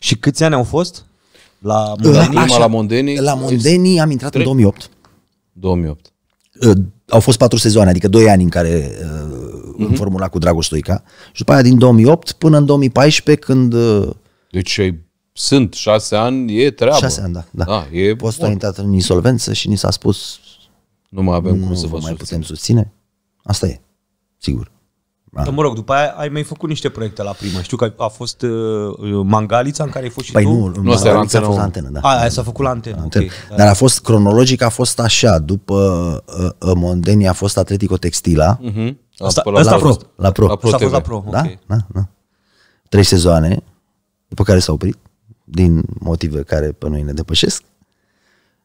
Și câți ani au fost? La Mondenii? La, așa, la Mondenii, la Mondenii am intrat 3. în 2008. 2008. Uh, au fost patru sezoane, adică doi ani în care uh, uh-huh. formula cu Dragoș Stoica. Și după aia din 2008 până în 2014 când... Uh, deci ai sunt șase ani, e treabă. Șase ani, da. da. da e Postul bun. a intrat în insolvență și ni s-a spus nu mai avem nu cum să vă mai susține. putem susține. Asta e, sigur. Da, mă rog, după aia ai mai făcut niște proiecte la prima. Știu că a fost uh, uh, Mangalița în care ai fost și păi tu. nu, nu A fost antenă, da. aia s-a făcut la antenă. La antenă. Okay. Dar a fost, cronologic a fost așa, după uh, uh, Mondeni a fost Atletico Textila. Uh-huh. Asta, la, asta la, a fost. La Pro. La Pro, asta a fost la Pro, da? Okay. da? Da, da. Trei sezoane, după care s-a oprit, din motive care pe noi ne depășesc.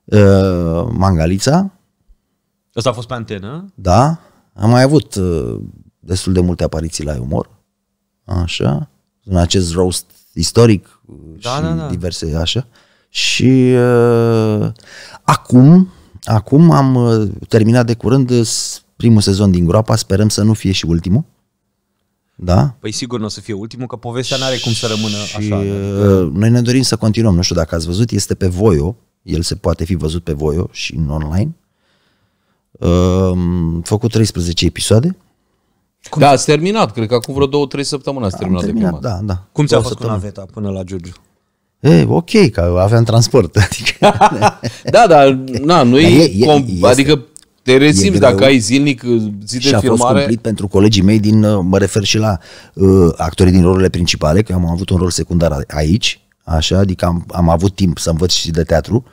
Uh, Mangalița. Asta a fost pe antenă? Da. Am mai avut uh, destul de multe apariții la umor, așa, în acest roast istoric da, și da, da. diverse așa. Și uh, acum, acum am uh, terminat de curând uh, primul sezon din groapa, sperăm să nu fie și ultimul. Da? Păi sigur nu o să fie ultimul, că povestea nu are cum să rămână și, așa. Da. Uh, noi ne dorim să continuăm, nu știu dacă ați văzut, este pe Voio, el se poate fi văzut pe Voio și în online. Uh, făcut 13 episoade cum da, ați terminat, cred că acum vreo două, trei săptămâni ați terminat, terminat de primat. Da, da. Cum ți-a fost cu naveta până la Giurgiu? E, eh, ok, că aveam transport. Adică, da, dar na, nu da, e, e, com- adică te resimți dacă ai zilnic uh, zi de și a fost cumplit pentru colegii mei din, uh, mă refer și la uh, actorii din rolurile principale, că am avut un rol secundar aici, așa, adică am, am avut timp să învăț și de teatru,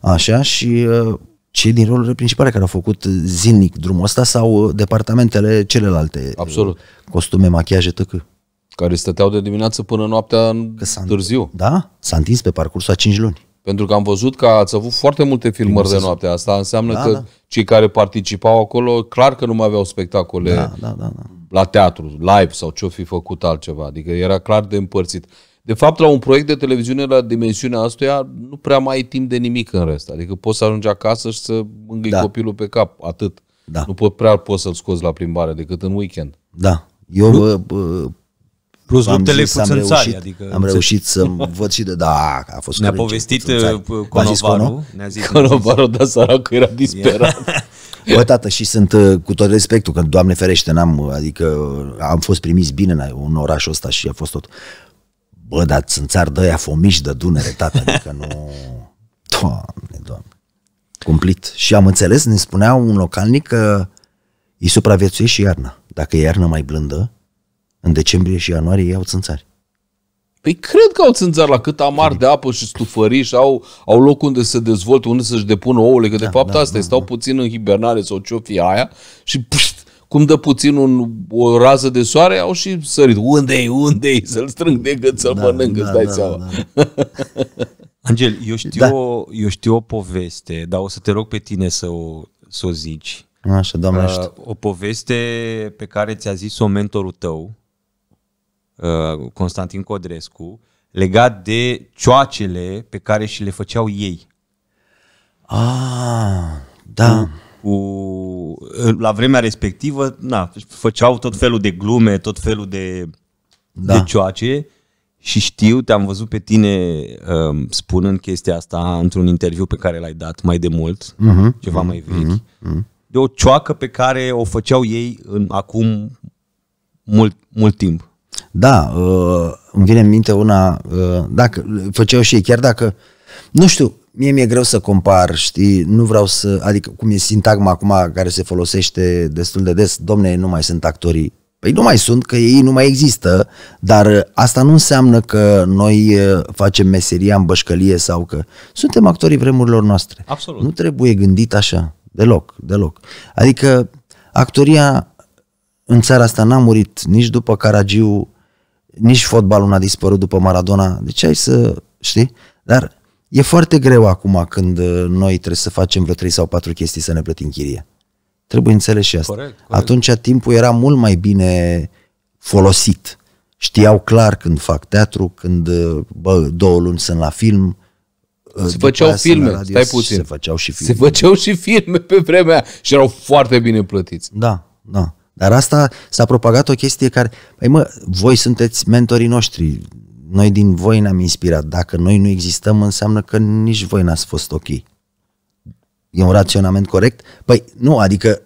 așa, și uh, cei din rolurile principale care au făcut zilnic drumul ăsta sau departamentele celelalte. Absolut. Costume, machiaje, tăcă. Care stăteau de dimineață până noaptea în târziu. Da, s-a întins pe parcursul a 5 luni. Pentru că am văzut că ați avut foarte multe filmări de noapte. Asta înseamnă da, că da. cei care participau acolo, clar că nu mai aveau spectacole da, da, da, da. la teatru, live sau ce-o fi făcut altceva. Adică era clar de împărțit. De fapt, la un proiect de televiziune la dimensiunea asta, nu prea mai ai timp de nimic în rest. Adică poți să ajungi acasă și să mângâi da. copilul pe cap, atât. Da. Nu pot, prea poți să-l scoți la plimbare decât în weekend. Da. Eu Lu- bă, Plus am luptele zis, cu am reușit, adică... am reușit să văd și de... Da, a fost Ne-a povestit uh, Conovaru. Ne-a zis Conovaru, dar săracul era disperat. Bă, tată, și sunt uh, cu tot respectul, că Doamne ferește, n-am, uh, adică am fost primiți bine în, în orașul ăsta și a fost tot. Bă, dar țânțar dă fomiși de Dunăre, tată, adică nu... Doamne, doamne. Cumplit. Și am înțeles, ne spunea un localnic că îi supraviețuiește și iarna. Dacă e iarna mai blândă, în decembrie și ianuarie iau țânțari. Păi cred că au țânțari la cât amar de apă și și au, au loc unde se dezvoltă unde să-și depună ouăle, că de da, fapt da, asta da, stau da. puțin în hibernare sau ce-o fi aia și pf, cum dă puțin un, o rază de soare, au și sărit. Unde-i, unde-i? Să-l strâng de gât, să-l da, mănânc, da, îți dai da, seama. Da, da. Angel, eu știu, da. o, eu știu o poveste, dar o să te rog pe tine să o, să o zici. Așa, doamne uh, O poveste pe care ți-a zis-o mentorul tău, uh, Constantin Codrescu, legat de cioacele pe care și le făceau ei. Ah, da. Uh cu, la vremea respectivă, na, făceau tot felul de glume, tot felul de, da. de cioace și știu, te-am văzut pe tine um, spunând chestia asta într-un interviu pe care l-ai dat mai de mult, uh-huh, ceva uh-huh, mai mhm. vechi, uh-huh, uh-huh. de o cioacă pe care o făceau ei în, acum mult, mult timp. Da, uh, îmi vine în minte una, uh, dacă făceau și ei, chiar dacă, nu știu, mie mi-e greu să compar, știi, nu vreau să, adică cum e sintagma acum care se folosește destul de des, domne, nu mai sunt actorii. Păi nu mai sunt, că ei nu mai există, dar asta nu înseamnă că noi facem meseria în bășcălie sau că suntem actorii vremurilor noastre. Absolut. Nu trebuie gândit așa, deloc, deloc. Adică actoria în țara asta n-a murit nici după Caragiu, nici fotbalul n-a dispărut după Maradona, deci ai să, știi? Dar E foarte greu acum când uh, noi trebuie să facem vreo 3 sau 4 chestii să ne plătim chirie. Trebuie înțeles și asta. Corect, corect. Atunci timpul era mult mai bine folosit. Știau clar când fac teatru, când uh, bă, două luni sunt la film, uh, se făceau filme, stai puțin. Se făceau și filme. Se făceau și filme pe vremea aia și erau foarte bine plătiți. Da, da. Dar asta s-a propagat o chestie care, păi mă, voi sunteți mentorii noștri, noi din voi ne-am inspirat. Dacă noi nu existăm, înseamnă că nici voi n-ați fost ok. E un raționament corect? Păi nu, adică...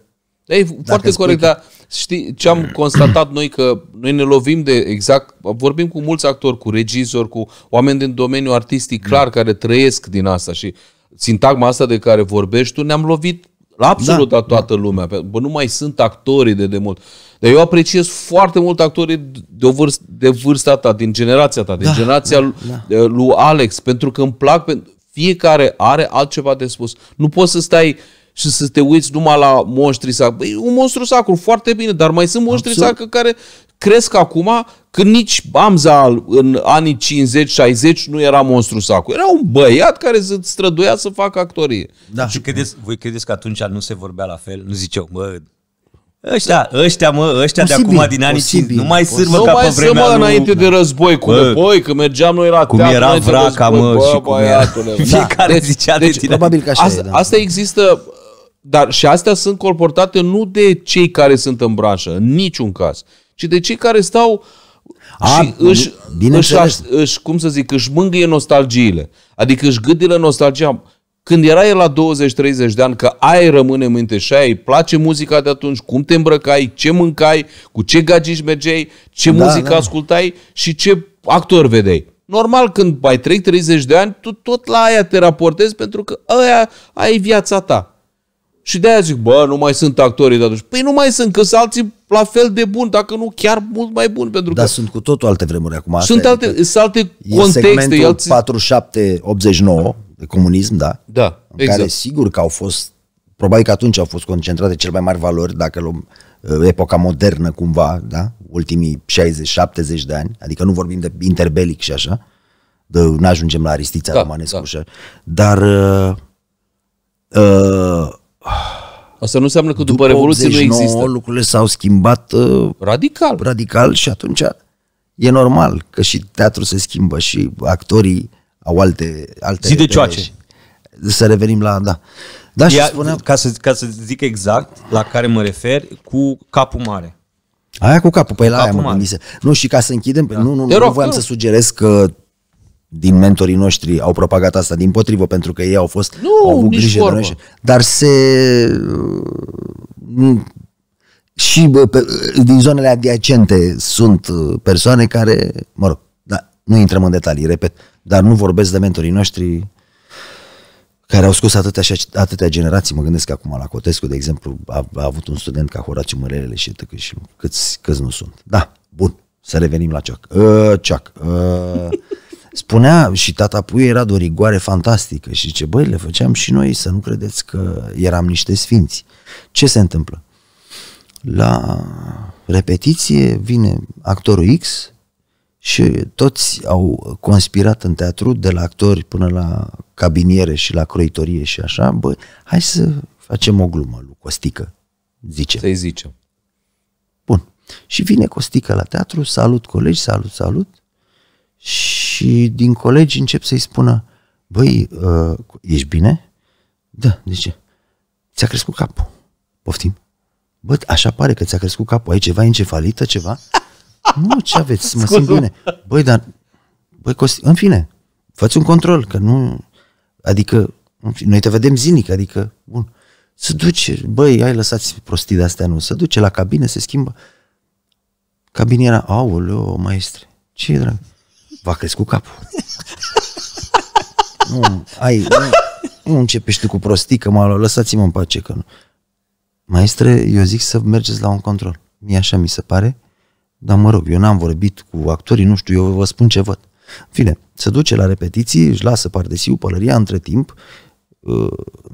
E foarte corect, că... dar știi ce am constatat noi că noi ne lovim de exact, vorbim cu mulți actori, cu regizori, cu oameni din domeniul artistic clar mm. care trăiesc din asta și sintagma asta de care vorbești tu ne-am lovit la absolut da, toată da. lumea. Bă, nu mai sunt actorii de demult. Dar eu apreciez foarte mult actorii de, vârst, de vârsta ta, din generația ta, din da, generația da, da. Eh, lui Alex, pentru că îmi plac, fiecare are altceva de spus. Nu poți să stai și să te uiți numai la monștri sacru. Băi, un monstru sacru, foarte bine, dar mai sunt monștri sacru care cresc acum, când nici Bamza în anii 50-60 nu era monstru sacru. Era un băiat care se străduia să facă actorie. Da, și credeți, voi credeți că atunci nu se vorbea la fel? Nu ziceau, bă, Ăștia, ăștia, mă, ăștia posibil, de acum din anii posibil. 50, nu mai sârmă ca pe vremea mă, lui... înainte de război, cu bă, că mergeam noi la Cum era vraca, mă, bă, și cum era. Fiecare da. deci, zicea deci, de tine. Probabil că așa asta, e, da. asta există, dar și astea sunt comportate nu de cei care sunt în branșă, în niciun caz, ci de cei care stau a, și își, bine își, își, cum să zic, își mângâie nostalgiile. Adică își gâdile nostalgia când era el la 20-30 de ani, că ai rămâne în minte și ai, place muzica de atunci, cum te îmbrăcai, ce mâncai, cu ce gagici mergeai, ce da, muzică da. ascultai și ce actor vedeai. Normal, când ai 30 de ani, tu tot la aia te raportezi pentru că aia, ai viața ta. Și de-aia zic, bă, nu mai sunt actorii de atunci. Păi nu mai sunt, că sunt alții la fel de buni, dacă nu chiar mult mai buni. Pentru Dar că sunt cu totul alte vremuri acum. Sunt alte, alte contexte. E segmentul 47-89, de comunism, da? Da, în exact. care sigur că au fost, probabil că atunci au fost concentrate cele mai mari valori, dacă luăm uh, epoca modernă cumva, da? Ultimii 60-70 de ani, adică nu vorbim de interbelic și așa, nu ajungem la Aristița da, Romanescu da. și așa. Dar uh, uh, Asta nu înseamnă că după, după Revoluție 89, nu există. lucrurile s-au schimbat uh, radical. radical și atunci e normal că și teatrul se schimbă și actorii au alte... alte Zi de cioace. Să revenim la... Da. Da, și spuneam... ca, să, ca să zic exact la care mă refer, cu capul mare. Aia cu capul, păi cu la capul aia mare. mă gândise. Nu, și ca să închidem, da. nu, nu, nu rog, voiam nu. să sugerez că din mentorii noștri au propagat asta, din potrivă, pentru că ei au fost, nu, au avut grijă de noi. Dar se... Uh, și bă, pe, uh, din zonele adiacente sunt uh, persoane care, mă rog, da, nu intrăm în detalii, repet, dar nu vorbesc de mentorii noștri care au scos atâtea, și atâtea generații. Mă gândesc acum la Cotescu, de exemplu, a, a avut un student ca Horaciu Mărelele și tăcă și câți, câți nu sunt. Da, bun, să revenim la Ceac. Uh, Uh, spunea și tata pui era de o rigoare fantastică și ce băi, le făceam și noi să nu credeți că eram niște sfinți. Ce se întâmplă? La repetiție vine actorul X, și toți au conspirat în teatru, de la actori până la cabiniere și la croitorie și așa, bă, hai să facem o glumă lui Costică, zice. Să-i zicem. Bun. Și vine Costică la teatru, salut colegi, salut, salut, și din colegi încep să-i spună, băi, uh, ești bine? Da, zice, ți-a crescut capul. Poftim? Bă, așa pare că ți-a crescut capul, ai ceva încefalită, ceva? Nu, ce aveți, mă simt bine. Băi, dar, băi, Costi, în fine, faci un control, că nu, adică, noi te vedem zilnic, adică, bun, să duce, băi, ai lăsați prostii de astea, nu, să duce la cabine, se schimbă. Cabiniera, aoleo, maestre, ce e, drag? V-a crescut capul. nu, ai, nu, nu începești tu cu prostii, că mă lăsați-mă în pace, că nu. Maestre, eu zic să mergeți la un control. Mie așa mi se pare. Dar mă rog, eu n-am vorbit cu actorii, nu știu, eu vă spun ce văd. În fine, se duce la repetiții, își lasă pardesiu, pălăria, între timp, uh,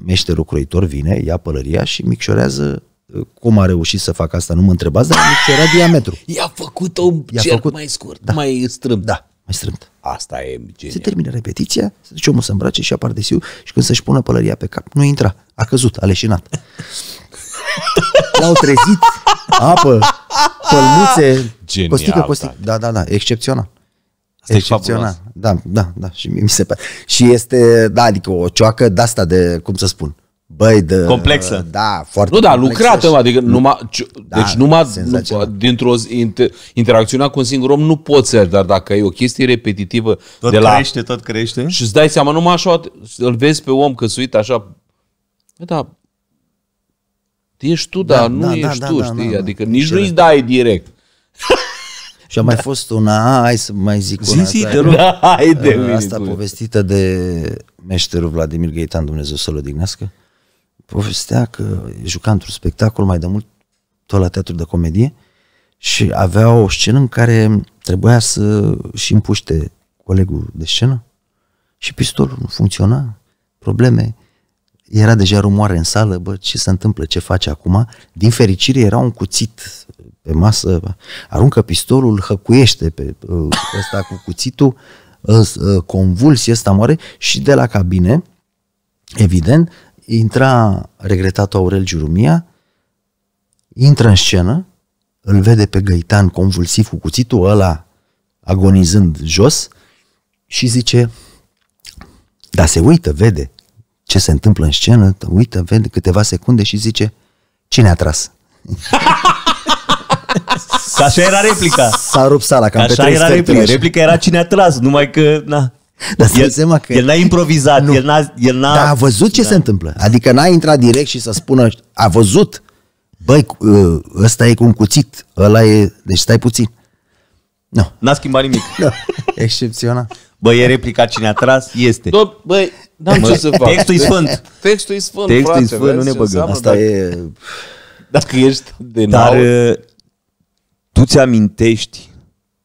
meșterul croitor vine, ia pălăria și micșorează uh, cum a reușit să facă asta, nu mă întrebați, dar micșora diametru. I-a făcut un I-a cerc făcut... mai scurt, da. mai strâmb. Da, mai strâmt. Asta e genial. Se termină repetiția, se duce omul să îmbrace și apar de siu și când să-și pună pălăria pe cap, nu intra, a căzut, a leșinat. L-au trezit, apă, pălmuțe, Genial, costică, da. costică. Da, da, da, excepțional. Asta excepțional. da, da, da, și mi se pare. Și este, da, adică o cioacă de asta de, cum să spun, Băi, de, complexă. Da, foarte Nu, da, lucrată, și... adică numai, da, deci numai dintr-o inter, interacțiunea cu un singur om nu poți să dar dacă e o chestie repetitivă tot de la... crește, tot crește. Și îți dai seama, numai așa, îl vezi pe om că se uită așa, da, Ești tu, da, dar nu da, da, ești da, tu, da, știi? Da, da. adică da, nici nu-i dai direct. Și a mai da. fost una, hai să mai zic una. Zi, asta, da, hai de mine, asta mine. povestită de meșterul Vladimir Gheitan, Dumnezeu să-l odihnească. Povestea că juca într-un spectacol mai de mult, tot la teatru de comedie, și avea o scenă în care trebuia să și împuște colegul de scenă și pistolul nu funcționa, probleme. Era deja rumoare în sală, bă, ce se întâmplă, ce face acum? Din fericire era un cuțit pe masă, aruncă pistolul, hăcuiește pe ă, ăsta cu cuțitul, ă, ă, convulsie, ăsta moare și de la cabine, evident, intra regretatul Aurel Giurumia, intră în scenă, îl vede pe Găitan convulsiv cu cuțitul ăla agonizând jos și zice, dar se uită, vede, ce se întâmplă în scenă, uită, vede câteva secunde și zice cine a tras? Ca așa era replica. S-a rupt sala, cam Așa pe era replica. Replica era cine a tras, numai că... Na. Dar el, că... el n-a improvizat, nu. el n-a... El n-a... Dar a văzut ce da. se întâmplă. Adică n-a intrat direct și să spună, a văzut, băi, ă, ăsta e cu un cuțit, ăla e... Deci stai puțin. Nu. N-a schimbat nimic. No. Da, excepțional. Bă, e replica cine a tras, este. Do- băi, n-am ce să fac. Textul e sfânt. Textul e sfânt, Textul frate, e sfânt, nu ne băgăm. Asta dacă, e... Dacă ești de Dar nou... Uh, tu ți-amintești...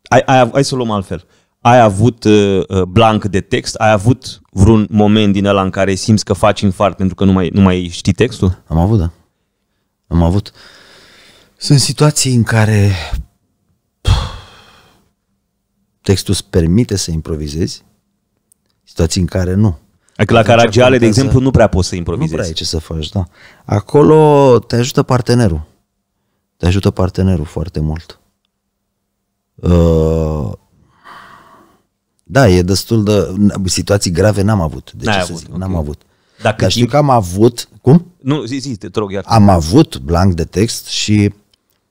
Ai, ai, hai să o luăm altfel. Ai avut uh, uh blank de text? Ai avut vreun moment din ăla în care simți că faci infart pentru că nu mai, nu mai știi textul? Am avut, da. Am avut. Sunt situații în care textul îți permite să improvizezi, situații în care nu. Adică la Atunci Caragiale, de exemplu, nu prea poți să improvizezi. Nu prea ai ce să faci, da. Acolo te ajută partenerul. Te ajută partenerul foarte mult. Uh, da, e destul de... Situații grave n-am avut. De ce să avut, zic? Okay. N-am avut. Dacă Dar știu timp... că am avut... Cum? Nu, zi, zi, te, te rog, iar. Am avut blank de text și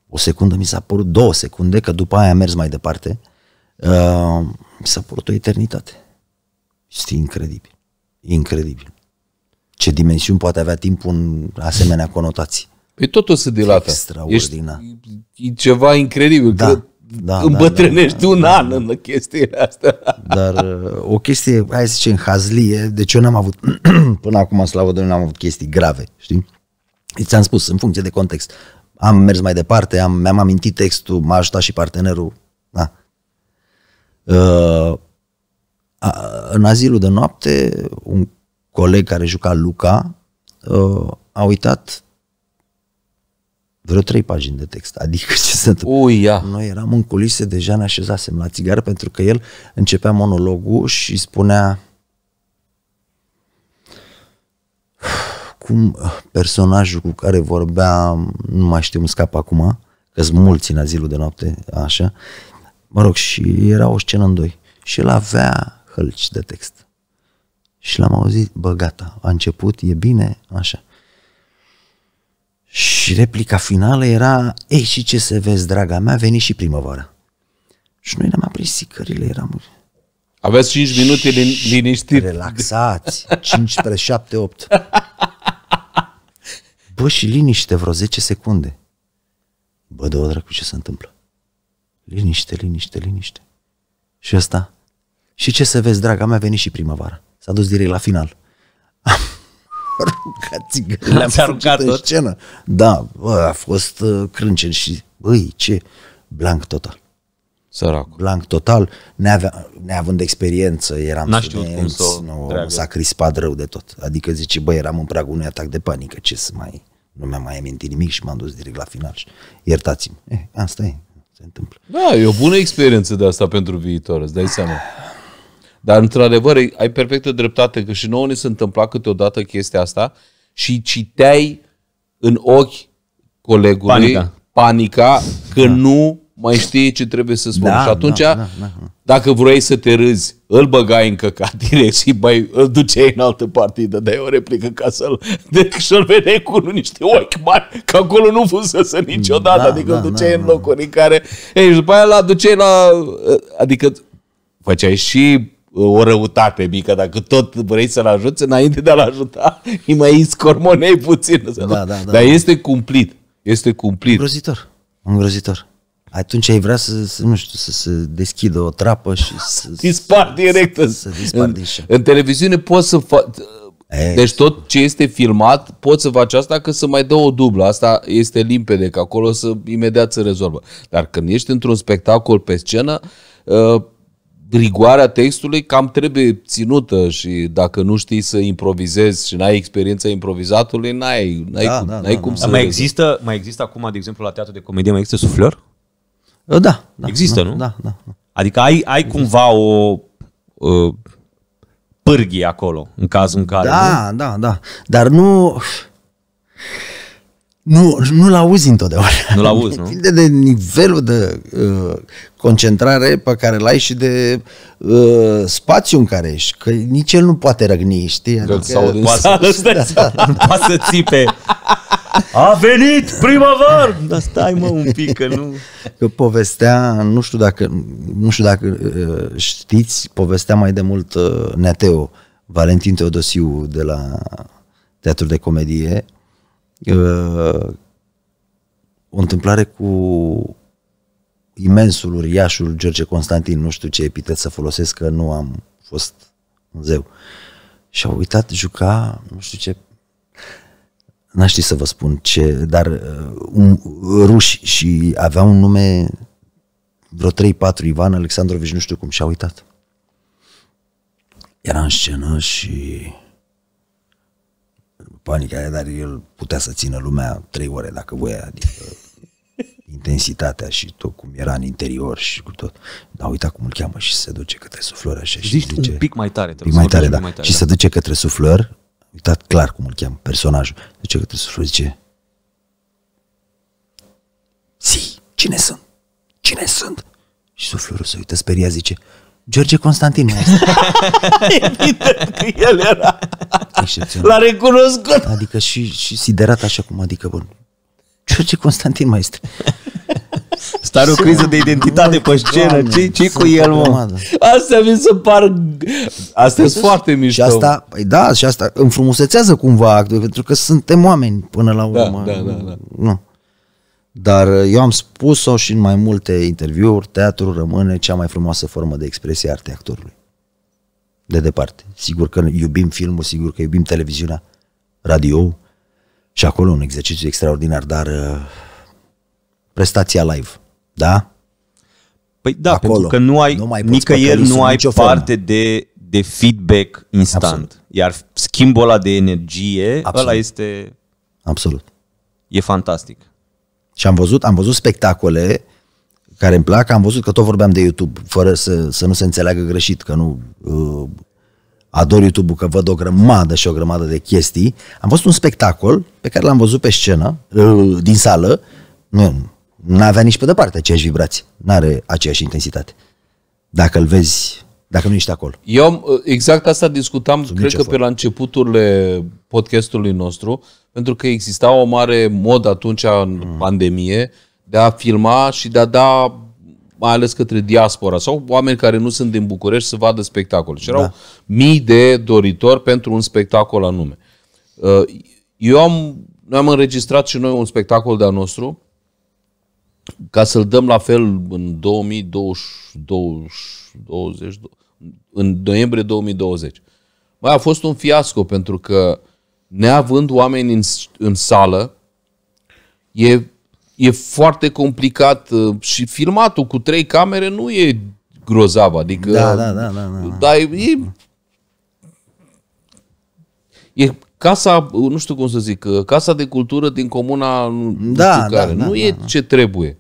o secundă mi s-a părut, două secunde, că după aia am mers mai departe. Uh, Uh, s-a port o eternitate. Este incredibil. Incredibil. Ce dimensiuni poate avea timpul în asemenea conotații. Păi totul se dilată. Extraordinar. Ești, e ceva incredibil. Da. Că da, da îmbătrânești da, da, un da, an da, în chestia asta. Dar uh, o chestie, hai să zicem, hazlie, deci eu n-am avut, până acum, slavă Domnului, n-am avut chestii grave, știi? Ți-am spus, în funcție de context. Am mers mai departe, am, mi-am amintit textul, m-a ajutat și partenerul. Da. Uh, în azilul de noapte, un coleg care juca Luca uh, a uitat vreo trei pagini de text. Adică ce se întâmplă? Noi eram în culise, deja ne așezasem la țigară pentru că el începea monologul și spunea cum uh, personajul cu care vorbea, nu mai știu, îmi scap acum, că sunt mulți în azilul de noapte, așa, mă rog, și era o scenă în doi. Și el avea hălci de text. Și l-am auzit, bă, gata, a început, e bine, așa. Și replica finală era, ei, și ce să vezi, draga mea, veni și primăvara. Și noi ne-am aprins sicările, eram... Aveți 5 minute lin- liniștit. Relaxați, 5 spre 7, 8. Bă, și liniște, vreo 10 secunde. Bă, de o dracu, ce se întâmplă? Liniște, liniște, liniște. Și ăsta. Și ce să vezi, draga mea, a venit și primăvara. S-a dus direct la final. Am aruncat țigările, am aruncat în scenă. Da, bă, a fost uh, crâncen și, băi, ce, blank total. Sărac. Blank total, neavea, neavând experiență, eram N-a student, cum nu, s-a crispat rău de tot. Adică zice, băi, eram în pragul unui atac de panică, ce să mai... Nu mi-am mai amintit nimic și m-am dus direct la final. Și, iertați-mă. Eh, asta e se întâmplă. Da, e o bună experiență de asta pentru viitor, îți dai seama. Dar, într-adevăr, ai perfectă dreptate că și nouă ne se întâmpla câteodată chestia asta și citeai în ochi colegului panica, panica că da. nu mai știe ce trebuie să spun. Da, și da, atunci, da, da, da. dacă vrei să te râzi, îl băgai în căcat direct și bai, îl duceai în altă partidă, dai o replică ca să-l... Deci să-l vedeai cu niște ochi mari, că acolo nu fusese niciodată, da, adică da, îl duceai da, în da. locuri da. în care... Ei, și după aia la duceai la... Adică făceai și uh, o răutate mică, dacă tot vrei să-l ajuți, înainte de a-l ajuta, îi mai scormonei puțin. Da, da, da. Dar este cumplit. Este cumplit. Îngrozitor. Îngrozitor atunci ai vrea să, să nu știu, să se deschidă o trapă și să... Dispar direct. Să, să dispar în, din în televiziune poți să faci... Deci tot ce este filmat, poți să faci asta că să mai dă o dublă. Asta este limpede, că acolo să imediat se rezolvă. Dar când ești într-un spectacol pe scenă, ă, rigoarea textului cam trebuie ținută și dacă nu știi să improvizezi și n-ai experiența improvizatului, n-ai, n-ai da, cum, da, n-ai da, cum da. să... Mai există, mai există acum, de exemplu, la teatru de comedie, mai există suflor? Uh, da. da Există, da, nu? Da, da, da. Adică ai, ai cumva o uh, pârghie acolo, în cazul în care... Da, nu? da, da. Dar nu nu, nu-l auzi întotdeauna. Nu-l auzi, nu? Depinde de nivelul de uh, concentrare pe care l-ai și de uh, spațiu în care ești. Că nici el nu poate răgni, știi? Adică, sau poate, sală, stai, da. nu poate să țipe. A venit primăvară! Dar stai mă un pic că nu... Că povestea, nu știu dacă, nu știu dacă uh, știți, povestea mai de mult uh, Neteo, Valentin Teodosiu de la Teatrul de Comedie, uh, o întâmplare cu imensul, uriașul George Constantin, nu știu ce epitet să folosesc, că nu am fost un zeu. Și au uitat juca, nu știu ce, n-aș ști să vă spun ce, dar uh, un, ruși și avea un nume vreo 3-4, Ivan Alexandrovici, nu știu cum, și-a uitat. Era în scenă și panica aia, dar el putea să țină lumea trei ore dacă voia, adică intensitatea și tot cum era în interior și cu tot. Dar uita cum îl cheamă și se duce către suflări așa și Zici zice, un pic mai tare. Pic mai tare, da. mai tare, și da. se duce către suflări, uitat clar cum îl cheamă personajul, duce către suflări, zice si cine sunt? Cine sunt? Și suflărul se uită, speria, zice George Constantin este. Evident că el era. L-a recunoscut. Adică și, și siderat așa cum, adică bun. George Constantin mai este. Stare o criză de identitate pe scenă. Ce, ce cu el, mă? Asta mi se par... Asta e păi foarte mișto. Și asta, păi da, și asta înfrumusețează cumva actul, pentru că suntem oameni până la da, urmă. Da, da, da. da. Nu. Dar eu am spus-o și în mai multe interviuri, teatrul rămâne cea mai frumoasă formă de expresie a artei actorului. De departe. Sigur că iubim filmul, sigur că iubim televiziunea, radio și acolo un exercițiu extraordinar, dar uh, prestația live, da? Păi da, acolo. pentru că nu ai, nu mai nicăieri nu ai parte formă. de, de feedback instant. Absolut. Iar schimbul ăla de energie, Absolut. ăla este... Absolut. E fantastic. Și am văzut, am văzut spectacole care îmi plac, am văzut că tot vorbeam de YouTube, fără să, să nu se înțeleagă greșit, că nu uh, ador YouTube-ul, că văd o grămadă și o grămadă de chestii. Am văzut un spectacol pe care l-am văzut pe scenă, uh, din sală, nu avea nici pe departe aceeași vibrație, nu are aceeași intensitate. Dacă îl vezi dacă nu ești acolo. Eu ă, exact asta discutam, Sub cred că formă. pe la începuturile podcastului nostru, pentru că exista o mare mod atunci în mm. pandemie de a filma și de a da mai ales către diaspora sau oameni care nu sunt din București să vadă spectacol. Și erau da. mii de doritori pentru un spectacol anume. Ă, eu am, noi am înregistrat și noi un spectacol de-a nostru ca să-l dăm la fel în 2020, 2020 în noiembrie 2020. Bă, a fost un fiasco pentru că neavând oameni în, în sală, e, e foarte complicat uh, și filmatul cu trei camere nu e grozav, adică... Da, da, da, da. da. da e, e, e casa, uh, nu știu cum să zic, uh, casa de cultură din comuna nu da, știu care. Da, da, nu da, e da. ce trebuie.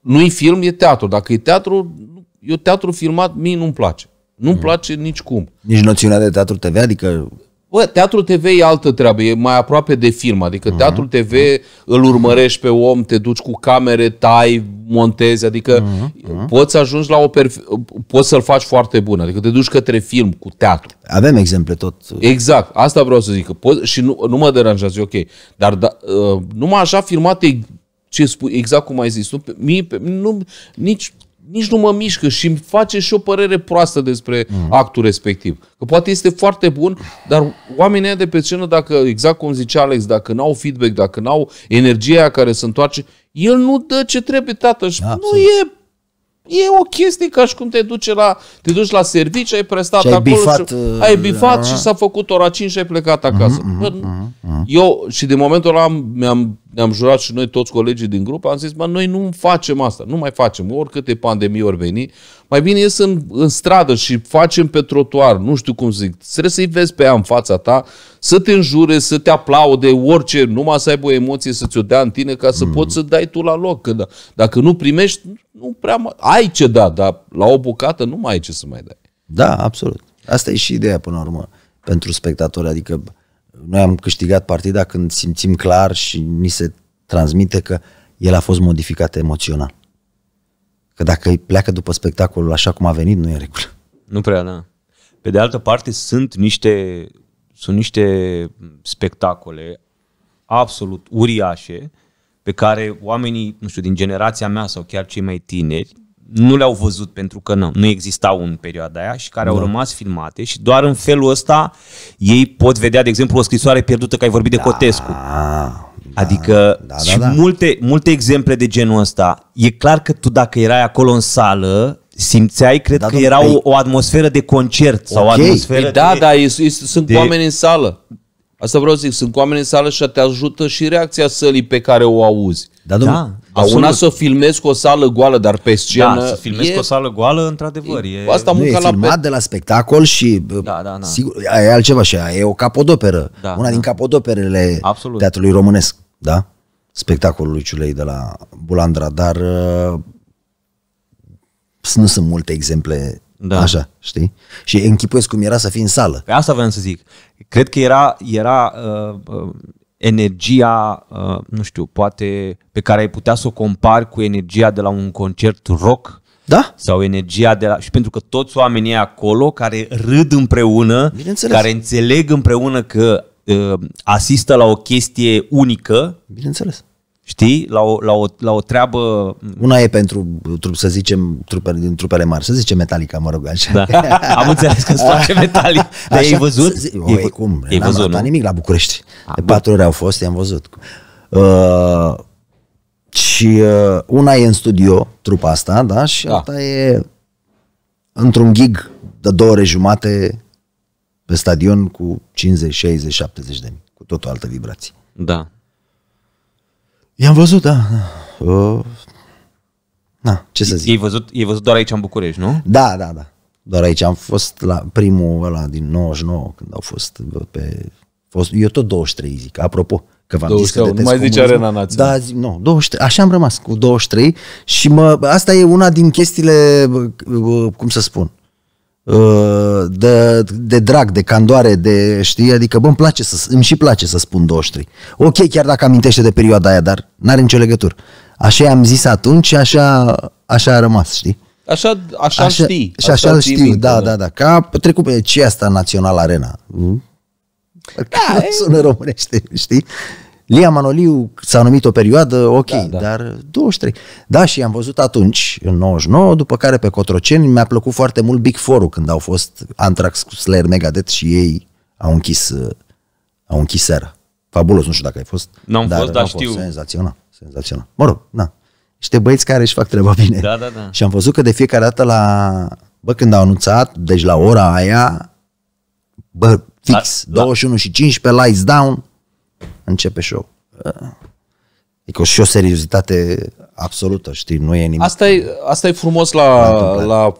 Nu-i film, e teatru. Dacă e teatru, eu teatru filmat, mie nu-mi place. Nu-mi mm. place nicicum. Nici noțiunea de teatru TV, adică Bă, teatru TV e altă treabă, e mai aproape de film, adică mm. teatru TV mm. îl urmărești pe om, te duci cu camere, tai, montezi, adică mm. Mm. poți să ajungi la o perf- poți să-l faci foarte bun, adică te duci către film cu teatru. Avem exemple tot. Exact, asta vreau să zic, poți, și nu, nu mă deranjează, ok, dar da, ă, numai așa filmate ce spui, exact cum ai zis, nu, mie, nu, nici nici nu mă mișcă și îmi face și o părere proastă despre mm. actul respectiv. Că poate este foarte bun, dar oamenii de pe scenă, dacă, exact cum zice Alex, dacă n-au feedback, dacă n-au energia care se întoarce, el nu dă ce trebuie, tată. Și da, nu e E o chestie ca și cum te duci la, te duci la servici, ai prestat și ai acolo bifat, și, ai uh, bifat uh, și s-a făcut ora 5 și ai plecat acasă. uh uh, uh uh Eu și de momentul ăla mi-am ne-am jurat și noi toți colegii din grup, am zis, mă, noi nu facem asta, nu mai facem, oricâte pandemii ori veni, mai bine ies în, în stradă și facem pe trotuar, nu știu cum zic, trebuie să-i vezi pe ea în fața ta, să te înjure, să te aplaude, orice, numai să aibă o emoție să ți-o dea în tine ca să mm-hmm. poți să dai tu la loc. Că da, dacă nu primești, nu prea mai... ai ce da, dar la o bucată nu mai ai ce să mai dai. Da, absolut. Asta e și ideea până la urmă pentru spectatori, adică uh, noi am câștigat partida când simțim clar și ni se transmite că el a fost modificat emoțional. Că dacă îi pleacă după spectacolul așa cum a venit, nu e în regulă. Nu prea, da. Pe de altă parte, sunt niște, sunt niște spectacole absolut uriașe pe care oamenii, nu știu, din generația mea sau chiar cei mai tineri, nu le-au văzut pentru că nu, nu existau în perioada aia și care da. au rămas filmate și doar în felul ăsta ei pot vedea, de exemplu, o scrisoare pierdută că ai vorbit de da. Cotescu. Da, adică da, da, și da. Multe, multe exemple de genul ăsta. E clar că tu dacă erai acolo în sală, simțeai, cred da, că era păi- o, o atmosferă de concert okay. sau o atmosferă Ei, păi da, de... Da, da, sunt de... oameni în sală. Asta vreau să zic, sunt oameni în sală și te ajută și reacția sălii pe care o auzi. Da, da, a una să filmezi cu o sală goală, dar pe da, scenă... Da, să filmezi e... cu o sală goală, într-adevăr. E... e... Asta nu, e la filmat pe... de la spectacol și... Uh, da, da, da. Sigur, e altceva și e o capodoperă. Da, una da. din capodoperele Absolut. teatrului românesc. Da? Spectacolul lui Ciulei de la Bulandra, dar uh, nu sunt multe exemple da. Așa, știi? Și închipuiesc cum era să fii în sală. Pe asta vreau să zic. Cred că era, era uh, uh energia, uh, nu știu, poate pe care ai putea să o compari cu energia de la un concert rock da? Sau energia de la... Și pentru că toți oamenii acolo care râd împreună, care înțeleg împreună că uh, asistă la o chestie unică. Bineînțeles. Știi? La o, la, o, la o treabă... Mm. Una e pentru, să zicem, trupele, din trupele mari, să zicem Metallica, mă rog, așa. Da. Am înțeles că îți place Metallica. Dar ai văzut? Zi, o, ei, cum? ai N-am văzut, nimic la București. A, De patru ori au fost, i-am văzut. Uh, și uh, una e în studio, trupa asta, da? Și da. alta e într-un gig de două ore jumate pe stadion cu 50, 60, 70 de mii. Cu tot o altă vibrație. Da. I-am văzut, da. da. na, ce să zic. I-ai văzut, i-ai văzut doar aici în București, nu? Da, da, da. Doar aici am fost la primul ăla din 99, când au fost pe... Fost, eu tot 23 zic, apropo, că v-am 23, zis că mai zice Arena Națională. Da, zi, nu, 23, așa am rămas cu 23 și mă, asta e una din chestiile, cum să spun, Uh, de, de drag, de candoare, de știi, adică bă, îmi place să, îmi și place să spun 23. Ok, chiar dacă amintește de perioada aia, dar n-are nicio legătură. Așa am zis atunci și așa, așa a rămas, știi? Așa, așa, așa știi. Și așa, așa știu, da, da, da. da. Că a trecut pe ce asta Național Arena. Mm? Da, sună românește, știi? Lia Manoliu s-a numit o perioadă, ok, da, da. dar 23. Da, și am văzut atunci, în 99, după care pe Cotroceni mi-a plăcut foarte mult Big four când au fost Antrax cu Slayer Megadeth și ei au închis, uh, au închis seara. Fabulos, nu știu dacă ai fost. Nu am dar, fost, dar știu. Senzațional, senzațional. Mă rog, na. Niște băieți care își fac treaba bine. Da, da, da. Și am văzut că de fiecare dată la... Bă, când au anunțat, deci la ora aia, bă, fix, da, 21 da. și 15 lights down, începe show. Uh, adică și o seriozitate absolută, știi, nu e nimic. Asta e, asta e frumos la, la, la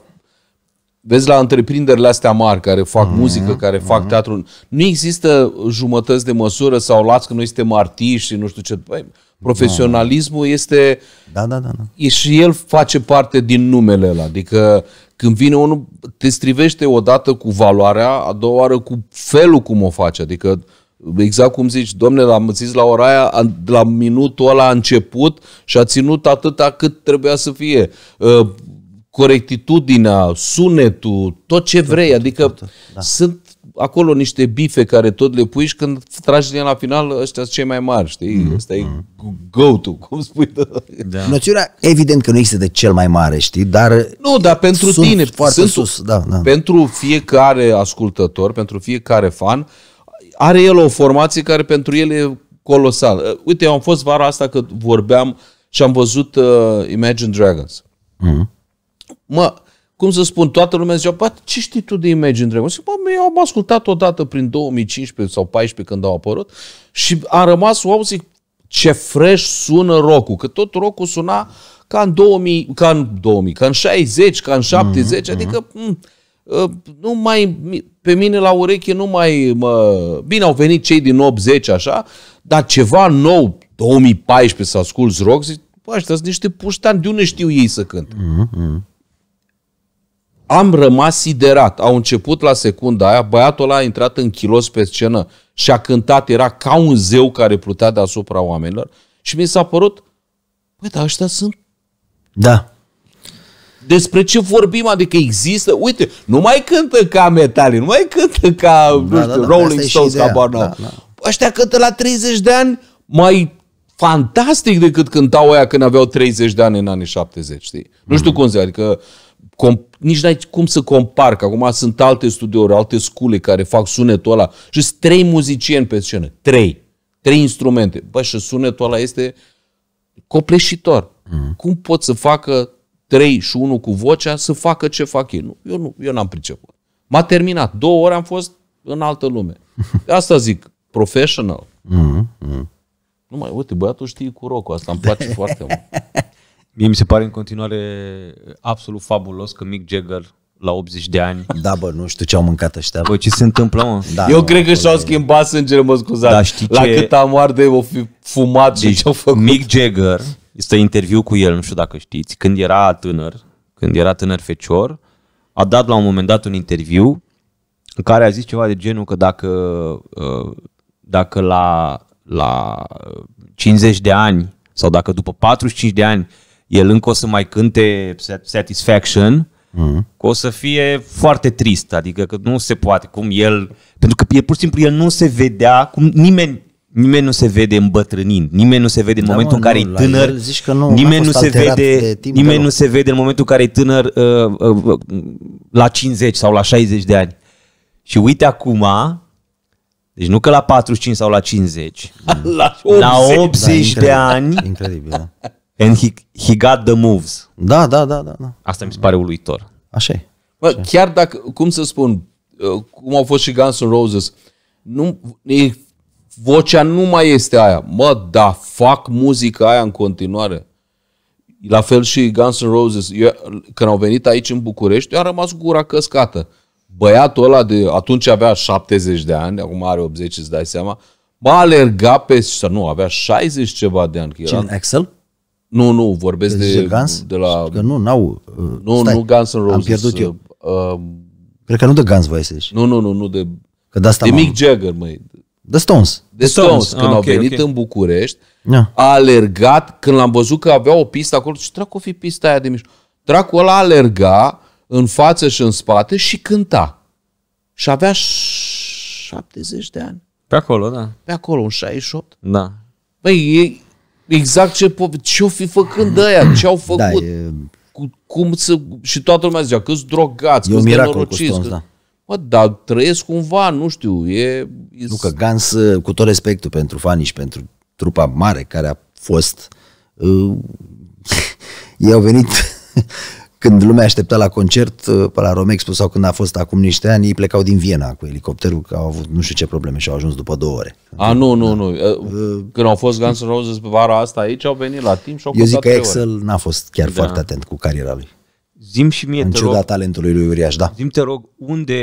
vezi la întreprinderile astea mari care fac mm-hmm. muzică, care fac mm-hmm. teatru. Nu există jumătăți de măsură sau lați că noi suntem artiști și nu știu ce. Băi, profesionalismul da. este... Da, da, da, da. E și el face parte din numele ăla. Adică când vine unul, te strivește odată cu valoarea, a doua oară cu felul cum o face. Adică Exact cum zici, Domnule, l-am zis la ora aia, la minutul ăla a început și a ținut atâta cât trebuia să fie. Ă, corectitudinea, sunetul, tot ce vrei, adică da. sunt acolo niște bife care tot le pui și când tragi din la final, ăștia sunt cei mai mari, știi? Mm-hmm. Ăsta mm-hmm. e go-to, cum spui. Da. Noțiunea, evident că nu există de cel mai mare, știi? Dar nu, dar pentru sunt tine, foarte sunt, sus. Da, da. Pentru fiecare ascultător, pentru fiecare fan, are el o formație care pentru el e colosală. Uh, uite, eu am fost vara asta că vorbeam și am văzut uh, Imagine Dragons. Mm-hmm. Mă, cum să spun, toată lumea zicea, bă, ce știi tu de Imagine Dragons? Zic, bă, eu am ascultat odată prin 2015 sau 14 când au apărut și a rămas, wow, zic, ce fresh sună rock că tot rock suna ca în 2000, ca în 2000, ca în 60, ca în 70, mm-hmm. adică... Mhm. Mm, Ă, nu mai, pe mine la ureche nu mai mă... Bine, au venit cei din 80 așa, dar ceva nou, 2014 să asculți rock, zic, bă, ăștia sunt niște puștani, de unde știu ei să cânt? Mm-hmm. Am rămas siderat. Au început la secunda aia, băiatul ăla a intrat în kilos pe scenă și a cântat, era ca un zeu care plutea deasupra oamenilor și mi s-a părut, băi, dar ăștia sunt da despre ce vorbim, adică există, uite, nu mai cântă ca Metallica, nu mai cântă ca, da, nu da, știu, da, da, Rolling Stones, ca Barna. Da, da. Ăștia cântă la 30 de ani mai fantastic decât cântau aia când aveau 30 de ani în anii 70, știi? Mm. Nu știu mm. cum zic, adică com, nici n-ai cum să compar, că acum sunt alte studiouri, alte scule care fac sunetul ăla și sunt trei muzicieni pe scenă, trei, trei instrumente. Bă, și sunetul ăla este copleșitor. Mm. Cum pot să facă trei și unul cu vocea să facă ce fac ei. Nu, eu nu, eu n-am priceput. M-a terminat. Două ore am fost în altă lume. asta zic, professional. Mm-hmm. Nu mai, uite, băiatul știe cu rocul asta, îmi place foarte mult. Mie mi se pare în continuare absolut fabulos că Mick Jagger la 80 de ani. Da, bă, nu știu ce au mâncat ăștia. Bă, ce se întâmplă, mă? Da, Eu nu, cred că și-au schimbat sângele, mă scuzați. Da, știi la ce... cât am arde, o fi fumat deci, și ce-au făcut. Mick Jagger este interviu cu el, nu știu dacă știți, când era tânăr, când era tânăr fecior, a dat la un moment dat un interviu în care a zis ceva de genul că dacă, uh, dacă la, la 50 de ani sau dacă după 45 de ani el încă o să mai cânte Satisfaction, mm-hmm. că o să fie foarte trist, adică că nu se poate, cum el, pentru că pur și simplu el nu se vedea, cum nimeni nimeni nu se vede îmbătrânind, nimeni nu se vede în da, momentul în care e tânăr, zici că nu, nimeni, nu se, vede, timp, nimeni da, nu se vede în momentul în care e tânăr uh, uh, uh, la 50 sau la 60 de ani. Și uite acum, deci nu că la 45 sau la 50, la 80, la 80 da, de ani. Incredibil, da. And he, he got the moves. Da, da, da, da. da. Asta mi se pare uluitor. Așa e. Bă, Așa. chiar dacă, cum să spun, uh, cum au fost și Guns N' Roses, nu, e vocea nu mai este aia. Mă, da, fac muzica aia în continuare. La fel și Guns N' Roses. Eu, când au venit aici în București, eu am rămas gura căscată. Băiatul ăla de atunci avea 70 de ani, acum are 80, îți dai seama, mă alerga pe, sau nu, avea 60 ceva de ani. Cine, Axel? Excel? Nu, nu, vorbesc de, Guns? de la... Că nu, n-au... Uh, nu, stai, nu Guns N' Roses. Am pierdut uh, eu. Uh, Cred că nu de Guns voi să zici. Nu, nu, nu, nu de... Că de, asta de Mick Jagger, măi. The Stones. The Stones, Stones. când ah, okay, au venit okay. în București, yeah. Da. a alergat, când l-am văzut că avea o pistă acolo, și dracu fi pista aia de mișcă. Dracu ăla alerga în față și în spate și cânta. Și avea 70 de ani. Pe acolo, da. Pe acolo, un 68. Da. Păi, e exact ce, ce-o fi făcând aia, ce-au da, făcut. Da, e... cum să... Și toată lumea zicea, câți drogați, câți nenorociți. Cu Stones, că... da. Mă, dar trăiesc cumva, nu știu, e... Nu, că Gans, uh, cu tot respectul pentru fani și pentru trupa mare care a fost, ei uh, au venit când lumea aștepta la concert uh, pe la Romexpo sau când a fost acum niște ani, ei plecau din Viena cu elicopterul, că au avut nu știu ce probleme și au ajuns după două ore. A, nu, nu, da. nu. Când au fost Guns N' Roses pe vara asta aici, au venit la timp și au Eu zic că Excel n-a fost chiar da. foarte atent cu cariera lui. Zim și mie, în te ciuda rog, talentului lui Uriaș, da. Zim, te rog, unde,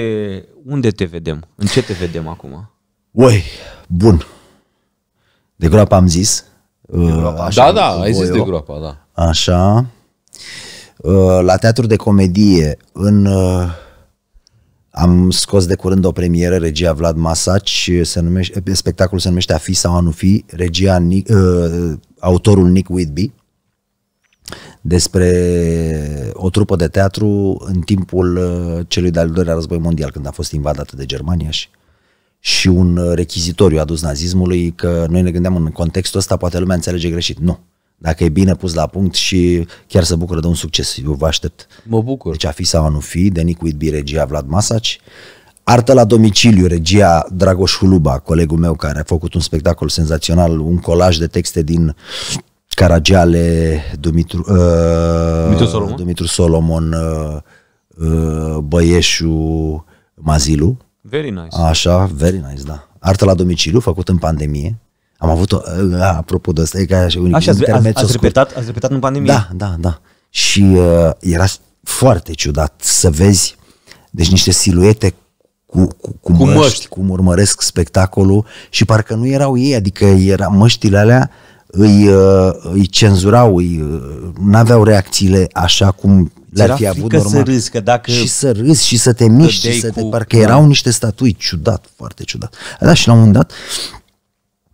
unde te vedem? În ce te vedem acum? Oi, bun. De groapă am zis. De uh, groapa, așa, da, da, ai zis eu. de groapa, da. Așa. Uh, la teatru de comedie, în... Uh, am scos de curând o premieră, regia Vlad Masaci, se numește, spectacolul se numește A fi sau a nu fi, regia Nick, autorul Nick Whitby despre o trupă de teatru în timpul uh, celui de-al doilea război mondial, când a fost invadată de Germania și, și un rechizitoriu adus nazismului, că noi ne gândeam în contextul ăsta, poate lumea înțelege greșit. Nu. Dacă e bine pus la punct și chiar să bucură de un succes, eu vă aștept. Mă bucur. Deci a fi sau a nu fi, de Nicu Idbi, regia Vlad Masaci, Artă la domiciliu, regia Dragoș Huluba, colegul meu care a făcut un spectacol senzațional, un colaj de texte din Caragiale, Dumitru, uh, Dumitru Solomon, Dumitru Solomon uh, uh, Băieșu, Mazilu. Very nice. Așa, very nice, da. Artă la domiciliu, făcut în pandemie. Am avut, o, uh, da, apropo de asta, e ca așa, un Așa, ați, ați, ați, repetat, ați repetat în pandemie? Da, da, da. Și uh, era foarte ciudat să vezi, deci niște siluete cu, cu, cu, cu măști, măști, cum urmăresc spectacolul și parcă nu erau ei, adică era, măștile alea îi, uh, îi cenzurau, îi, uh, n-aveau reacțiile așa cum le-ar fi avut normal. să râzi, că dacă și să râzi și să te miști și să te... Parcă erau niște statui, ciudat, foarte ciudat. Da, și la un moment dat,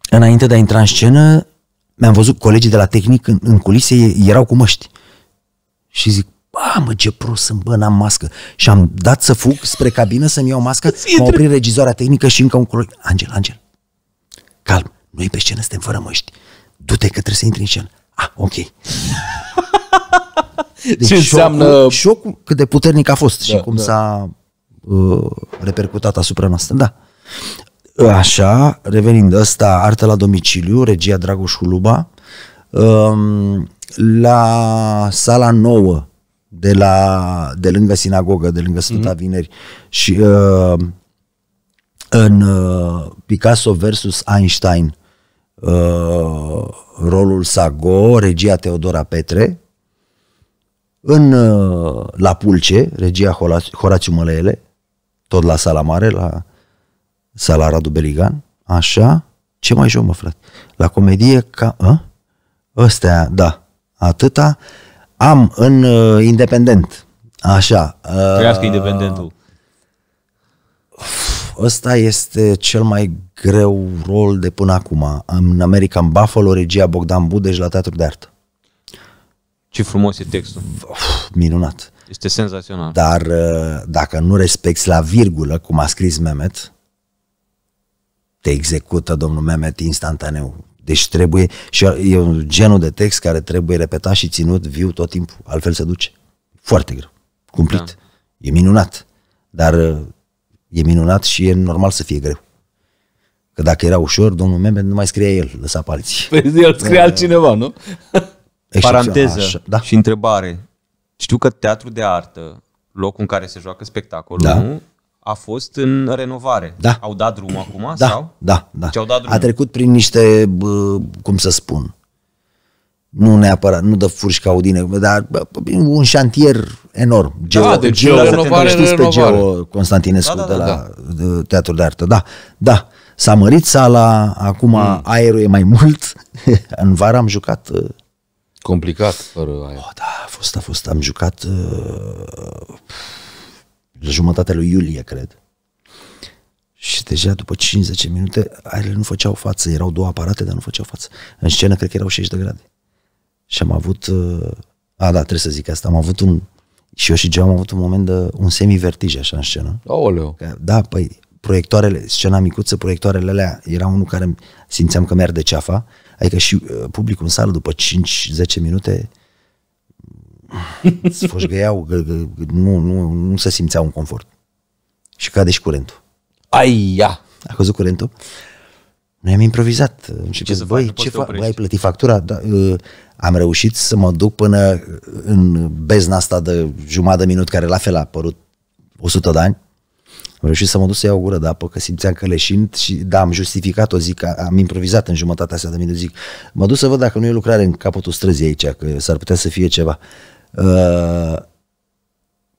înainte de a intra în scenă, mi-am văzut colegii de la tehnic în, în culise, erau cu măști. Și zic, bă, mă, ce prost sunt, bă, n-am mască. Și am dat să fug spre cabină să-mi iau masca, m-a oprit regizoarea tehnică și încă un coleg. Angel, Angel, calm, noi pe scenă suntem fără măști du-te că trebuie să intri în scenă. Ah, ok. Deci Ce înseamnă... Șocul, șocul cât de puternic a fost da, și cum da. s-a uh, repercutat asupra noastră. Da. Așa, revenind ăsta, Artă la domiciliu, regia Dragoș Huluba, um, la sala nouă de, la, de lângă sinagogă, de lângă Sfânta mm-hmm. Vineri și uh, în uh, Picasso versus Einstein Uh, rolul Sago, regia Teodora Petre, în uh, La Pulce, regia Horațiu, Horațiu Măleele, tot la sala mare, la sala Radu Beligan, așa, ce mai joc, mă, frate? La comedie, ca, a? Ă? Ăstea, da, atâta, am în uh, independent, așa. Uh, Trească independentul. Ăsta este cel mai greu rol de până acum. În American Buffalo, regia Bogdan Budeș la Teatru de Artă. Ce frumos e textul. Uf, minunat. Este senzațional. Dar uh, dacă nu respecti la virgulă, cum a scris Mehmet, te execută domnul Mehmet instantaneu. Deci trebuie, și e un genul de text care trebuie repetat și ținut viu tot timpul, altfel se duce. Foarte greu, cumplit. Da. E minunat, dar uh, e minunat și e normal să fie greu. Că dacă era ușor, domnul Membe nu mai scrie el, lăsa alții. Păi el scrie altcineva, nu? Paranteză așa, da? și întrebare. Știu că teatru de artă, locul în care se joacă spectacolul, da. nu? a fost în renovare. Da. Au dat drum da, acum? Da, sau? da, da. Ce au dat drum? A trecut prin niște, cum să spun, nu neapărat, nu dă furși ca audine, dar un șantier enorm. Da, geo, da, de deci geo, geo renovare, știți renovare. pe Geo Constantinescu da, da, da, da, de la da. Teatrul de Artă. Da, da. S-a mărit sala, acum mm. aerul e mai mult. în vară am jucat... Uh, Complicat fără aer. Oh, da, a fost, a fost. Am jucat uh, jumătatea lui iulie, cred. Și deja după 50 minute aerele nu făceau față. Erau două aparate, dar nu făceau față. În scenă cred că erau 60 de grade. Și am avut... Uh, a, da, trebuie să zic asta. Am avut un... Și eu și Geo am avut un moment de un semi-vertij așa în scenă. Aoleu. da, păi proiectoarele, scena micuță, proiectoarele alea, era unul care simțeam că de ceafa, adică și uh, publicul în sală după 5-10 minute sfâșgăiau, nu, nu, nu se simțeau un confort. Și cade și curentul. Aia! A căzut curentul. Noi am improvizat. Și ce să băi, fac, ce fac? ai plătit factura? Da, uh, am reușit să mă duc până în bezna asta de jumătate de minut, care la fel a apărut 100 de ani, am reușit să mă duc să iau o gură de apă, că simțeam că leșind și da, am justificat-o, zic, am improvizat în jumătatea asta de minute, zic, mă duc să văd dacă nu e lucrare în capătul străzii aici, că s-ar putea să fie ceva. Uh,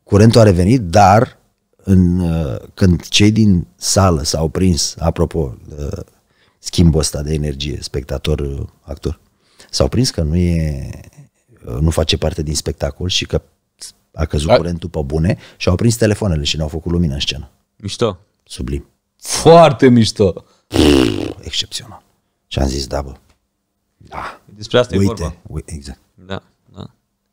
curentul a revenit, dar în, uh, când cei din sală s-au prins, apropo, uh, schimbul ăsta de energie, spectator-actor, s-au prins că nu e nu face parte din spectacol și că a căzut curentul pe bune și au prins telefoanele și ne-au făcut lumină în scenă. Mișto. Sublim. Foarte mișto. excepțional. Și am zis, da, bă. Da. Despre asta uite, e vorba. Uite, exact. Da, da.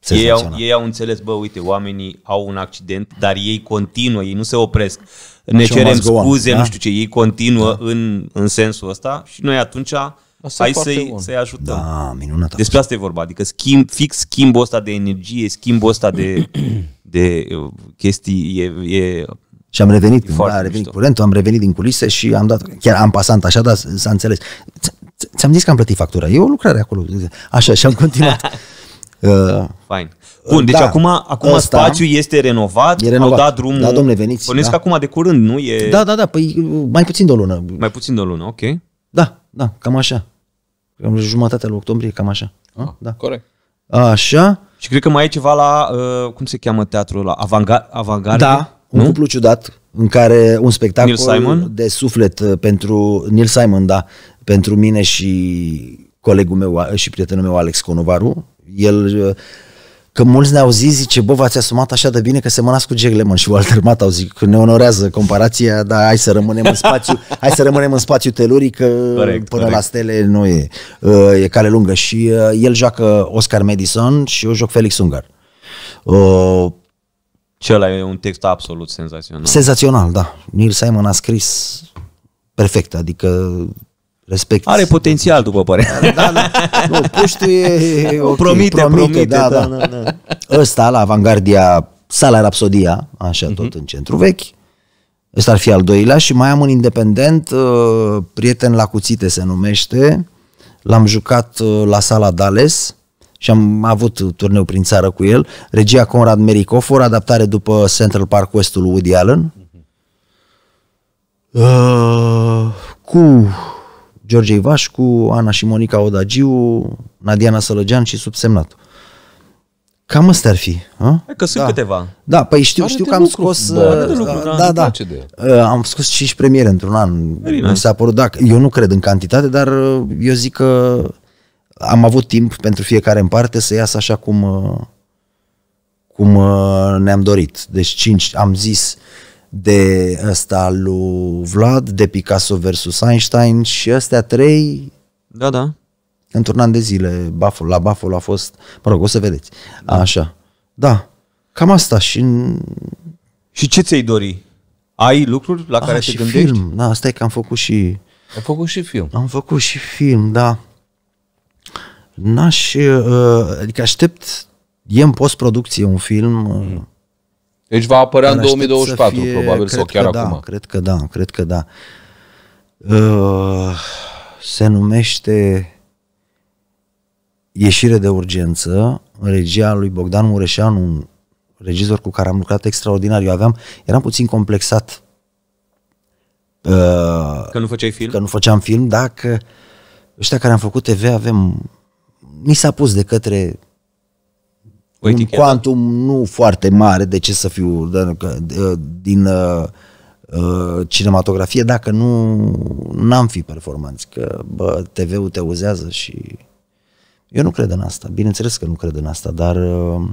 Ei au, ei au înțeles, bă, uite, oamenii au un accident, dar ei continuă, ei nu se opresc. Ne Așa cerem scuze, on, da? nu știu ce, ei continuă da. în, în sensul ăsta și noi atunci Asta hai să-i, să ajutăm. Da, minunat. Despre asta e vorba, adică schimb, fix schimbul ăsta de energie, schimbul ăsta de, de uh, chestii e, e și am revenit, cumva, da, a revenit curentul, am revenit din culise și am dat, chiar am pasant așa, dar s-a înțeles. Ți-am zis că am plătit factura, e o lucrare acolo. Așa, și am continuat. Uh, Fine. Bun, deci da, acum, acum ăsta, spațiul este renovat, e renovat, au dat drumul. Da, domnule, veniți. da. că acum de curând, nu e... Da, da, da, păi mai puțin de o lună. Mai puțin de o lună, ok. Da, da, cam așa. Cam jumătatea lui octombrie, cam așa. ah, da. Corect. Așa. Și cred că mai e ceva la, uh, cum se cheamă teatrul ăla? Avangarde? Da, un nu? cuplu ciudat în care un spectacol Neil Simon? de suflet uh, pentru Neil Simon, da, pentru mine și colegul meu uh, și prietenul meu Alex Conovaru. El uh, că mulți ne-au zis, zice, bă, v-ați asumat așa de bine că semănați cu Jack Lemmon și Walter au zis că ne onorează comparația, dar hai să rămânem în spațiu, hai să rămânem în spațiu teluric, că corect, până corect. la stele nu e, e cale lungă. Și el joacă Oscar Madison și eu joc Felix Ungar. Cela e un text absolut senzațional. Senzațional, da. Neil Simon a scris perfect, adică respect. Are potențial, după părerea. Da, da. Nu, puștiu e... Okay, promite, promite, promite da, da. da, da. da. Ăsta, la Avangardia, Sala Rapsodia, așa, uh-huh. tot în centru vechi. Ăsta ar fi al doilea și mai am un independent, uh, prieten la cuțite se numește. L-am jucat uh, la sala Dales și am avut turneu prin țară cu el, regia Conrad Mericofor, adaptare după Central Park Westul Woody Allen, uh, cu George Ivaș, cu Ana și Monica Odagiu, Nadiana Sălăgean și subsemnat. Cam asta ar fi. A? Că sunt da. câteva. Da, păi știu, Are știu că am lucru. scos... Bă, uh, lucru, da, da, da. Uh, am scos 5 premiere într-un an. Mi s-a părut, da, eu nu cred în cantitate, dar uh, eu zic că am avut timp pentru fiecare în parte să iasă așa cum, uh, cum uh, ne-am dorit. Deci cinci, am zis de ăsta lui Vlad, de Picasso versus Einstein și astea trei da, da. într-un an de zile Buffalo, la Buffalo a fost, mă rog, o să vedeți. Da. Așa. Da. Cam asta și în... Și ce ți-ai dori? Ai lucruri la a, ah, care te gândești? film. Da, asta e că am făcut și... Am făcut și film. Am făcut și film, da n-aș, uh, uh, adică aștept, e în postproducție un film. Uh, mhm. Deci va apărea în 2024, fie, probabil, sau chiar da, acum. Da, cred că da, cred că da. Se numește Ieșire de urgență, regia lui Bogdan Mureșan, un regizor cu care am lucrat extraordinar. Eu aveam, eram puțin complexat. Că nu făceai film? Că nu făceam film, dacă ăștia care am făcut TV avem mi s-a pus de către o un quantum nu foarte mare, de ce să fiu uh, din uh, uh, cinematografie, dacă nu n-am fi performanți, că bă, TV-ul te uzează și eu nu cred în asta, bineînțeles că nu cred în asta, dar uh,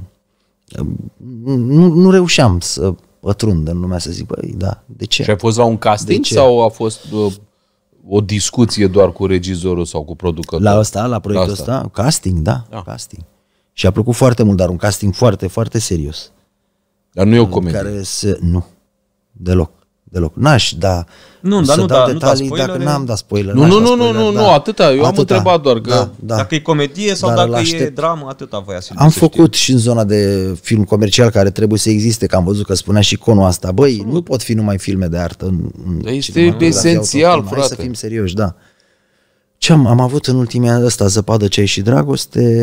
nu, nu reușeam să pătrund în lumea să zic, băi, da, de ce? Și a fost la un casting sau a fost uh, o discuție doar cu regizorul sau cu producătorul. La asta, la proiectul ăsta, casting, da, da, casting. Și a plăcut foarte mult, dar un casting foarte, foarte serios. Dar nu e o comedie. Care se... Nu, deloc deloc. N-aș da nu, dar da, nu, da, detalii nu da dacă n-am dat spoiler. Nu, nu, nu, nu, nu, nu, atâta. Eu am întrebat doar că da, da, dacă e comedie sau dacă e dramă, atâta voia să Am făcut și în zona de film comercial care trebuie să existe, că am văzut că spunea și conul asta. Băi, nu pot fi numai filme de artă. este esențial, frate. Hai să fim serioși, da. Ce am, am avut în ultimii ani ăsta, Zăpadă, Ceai și Dragoste,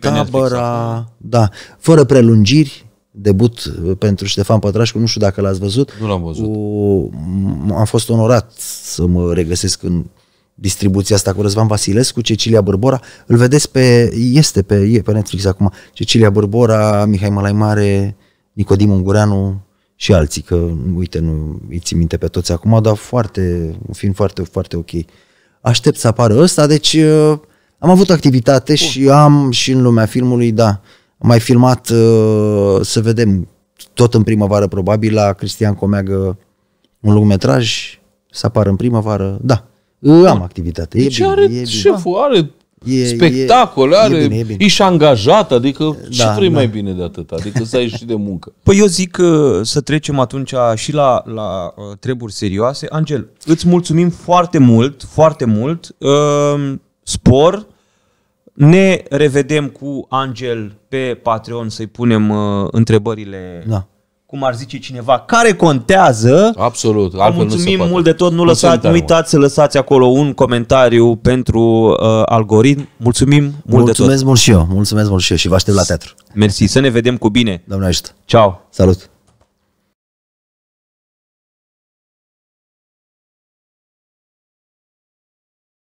Tabăra, da, fără prelungiri, debut pentru Ștefan Pătrașcu, nu știu dacă l-ați văzut. Nu l-am văzut. O, am fost onorat să mă regăsesc în distribuția asta cu Răzvan Vasilescu, Cecilia Bărbora. Îl vedeți pe, este pe, e pe Netflix acum, Cecilia Bărbora, Mihai Mălaimare, Nicodim Ungureanu și alții, că uite, nu îi țin minte pe toți acum, dar foarte, un film foarte, foarte ok. Aștept să apară ăsta, deci uh, am avut activitate Bun. și am și în lumea filmului, da. Am mai filmat, uh, să vedem, tot în primăvară probabil, la Cristian Comeagă un lungmetraj, să apară în primăvară. Da, da. am activitate. E deci bine, are e bine. șeful, da. are e, e, are, e bine, e bine. ești angajat, adică da, ce vrei da. mai bine de atât, adică să ai și de muncă. Păi eu zic uh, să trecem atunci și la, la uh, treburi serioase. Angel, îți mulțumim foarte mult, foarte mult. Spor ne revedem cu Angel pe Patreon să-i punem uh, întrebările da cum ar zice cineva, care contează. Absolut. Vă mulțumim nu mult de tot. Nu, nu lăsați, nu uitați să lăsați acolo un comentariu pentru uh, algoritm. Mulțumim mult Mulțumesc de tot. Mulțumesc mult și eu. Mulțumesc mult și eu și vă aștept la teatru. Mersi. Să ne vedem cu bine. Doamne ajută. Ceau. Salut.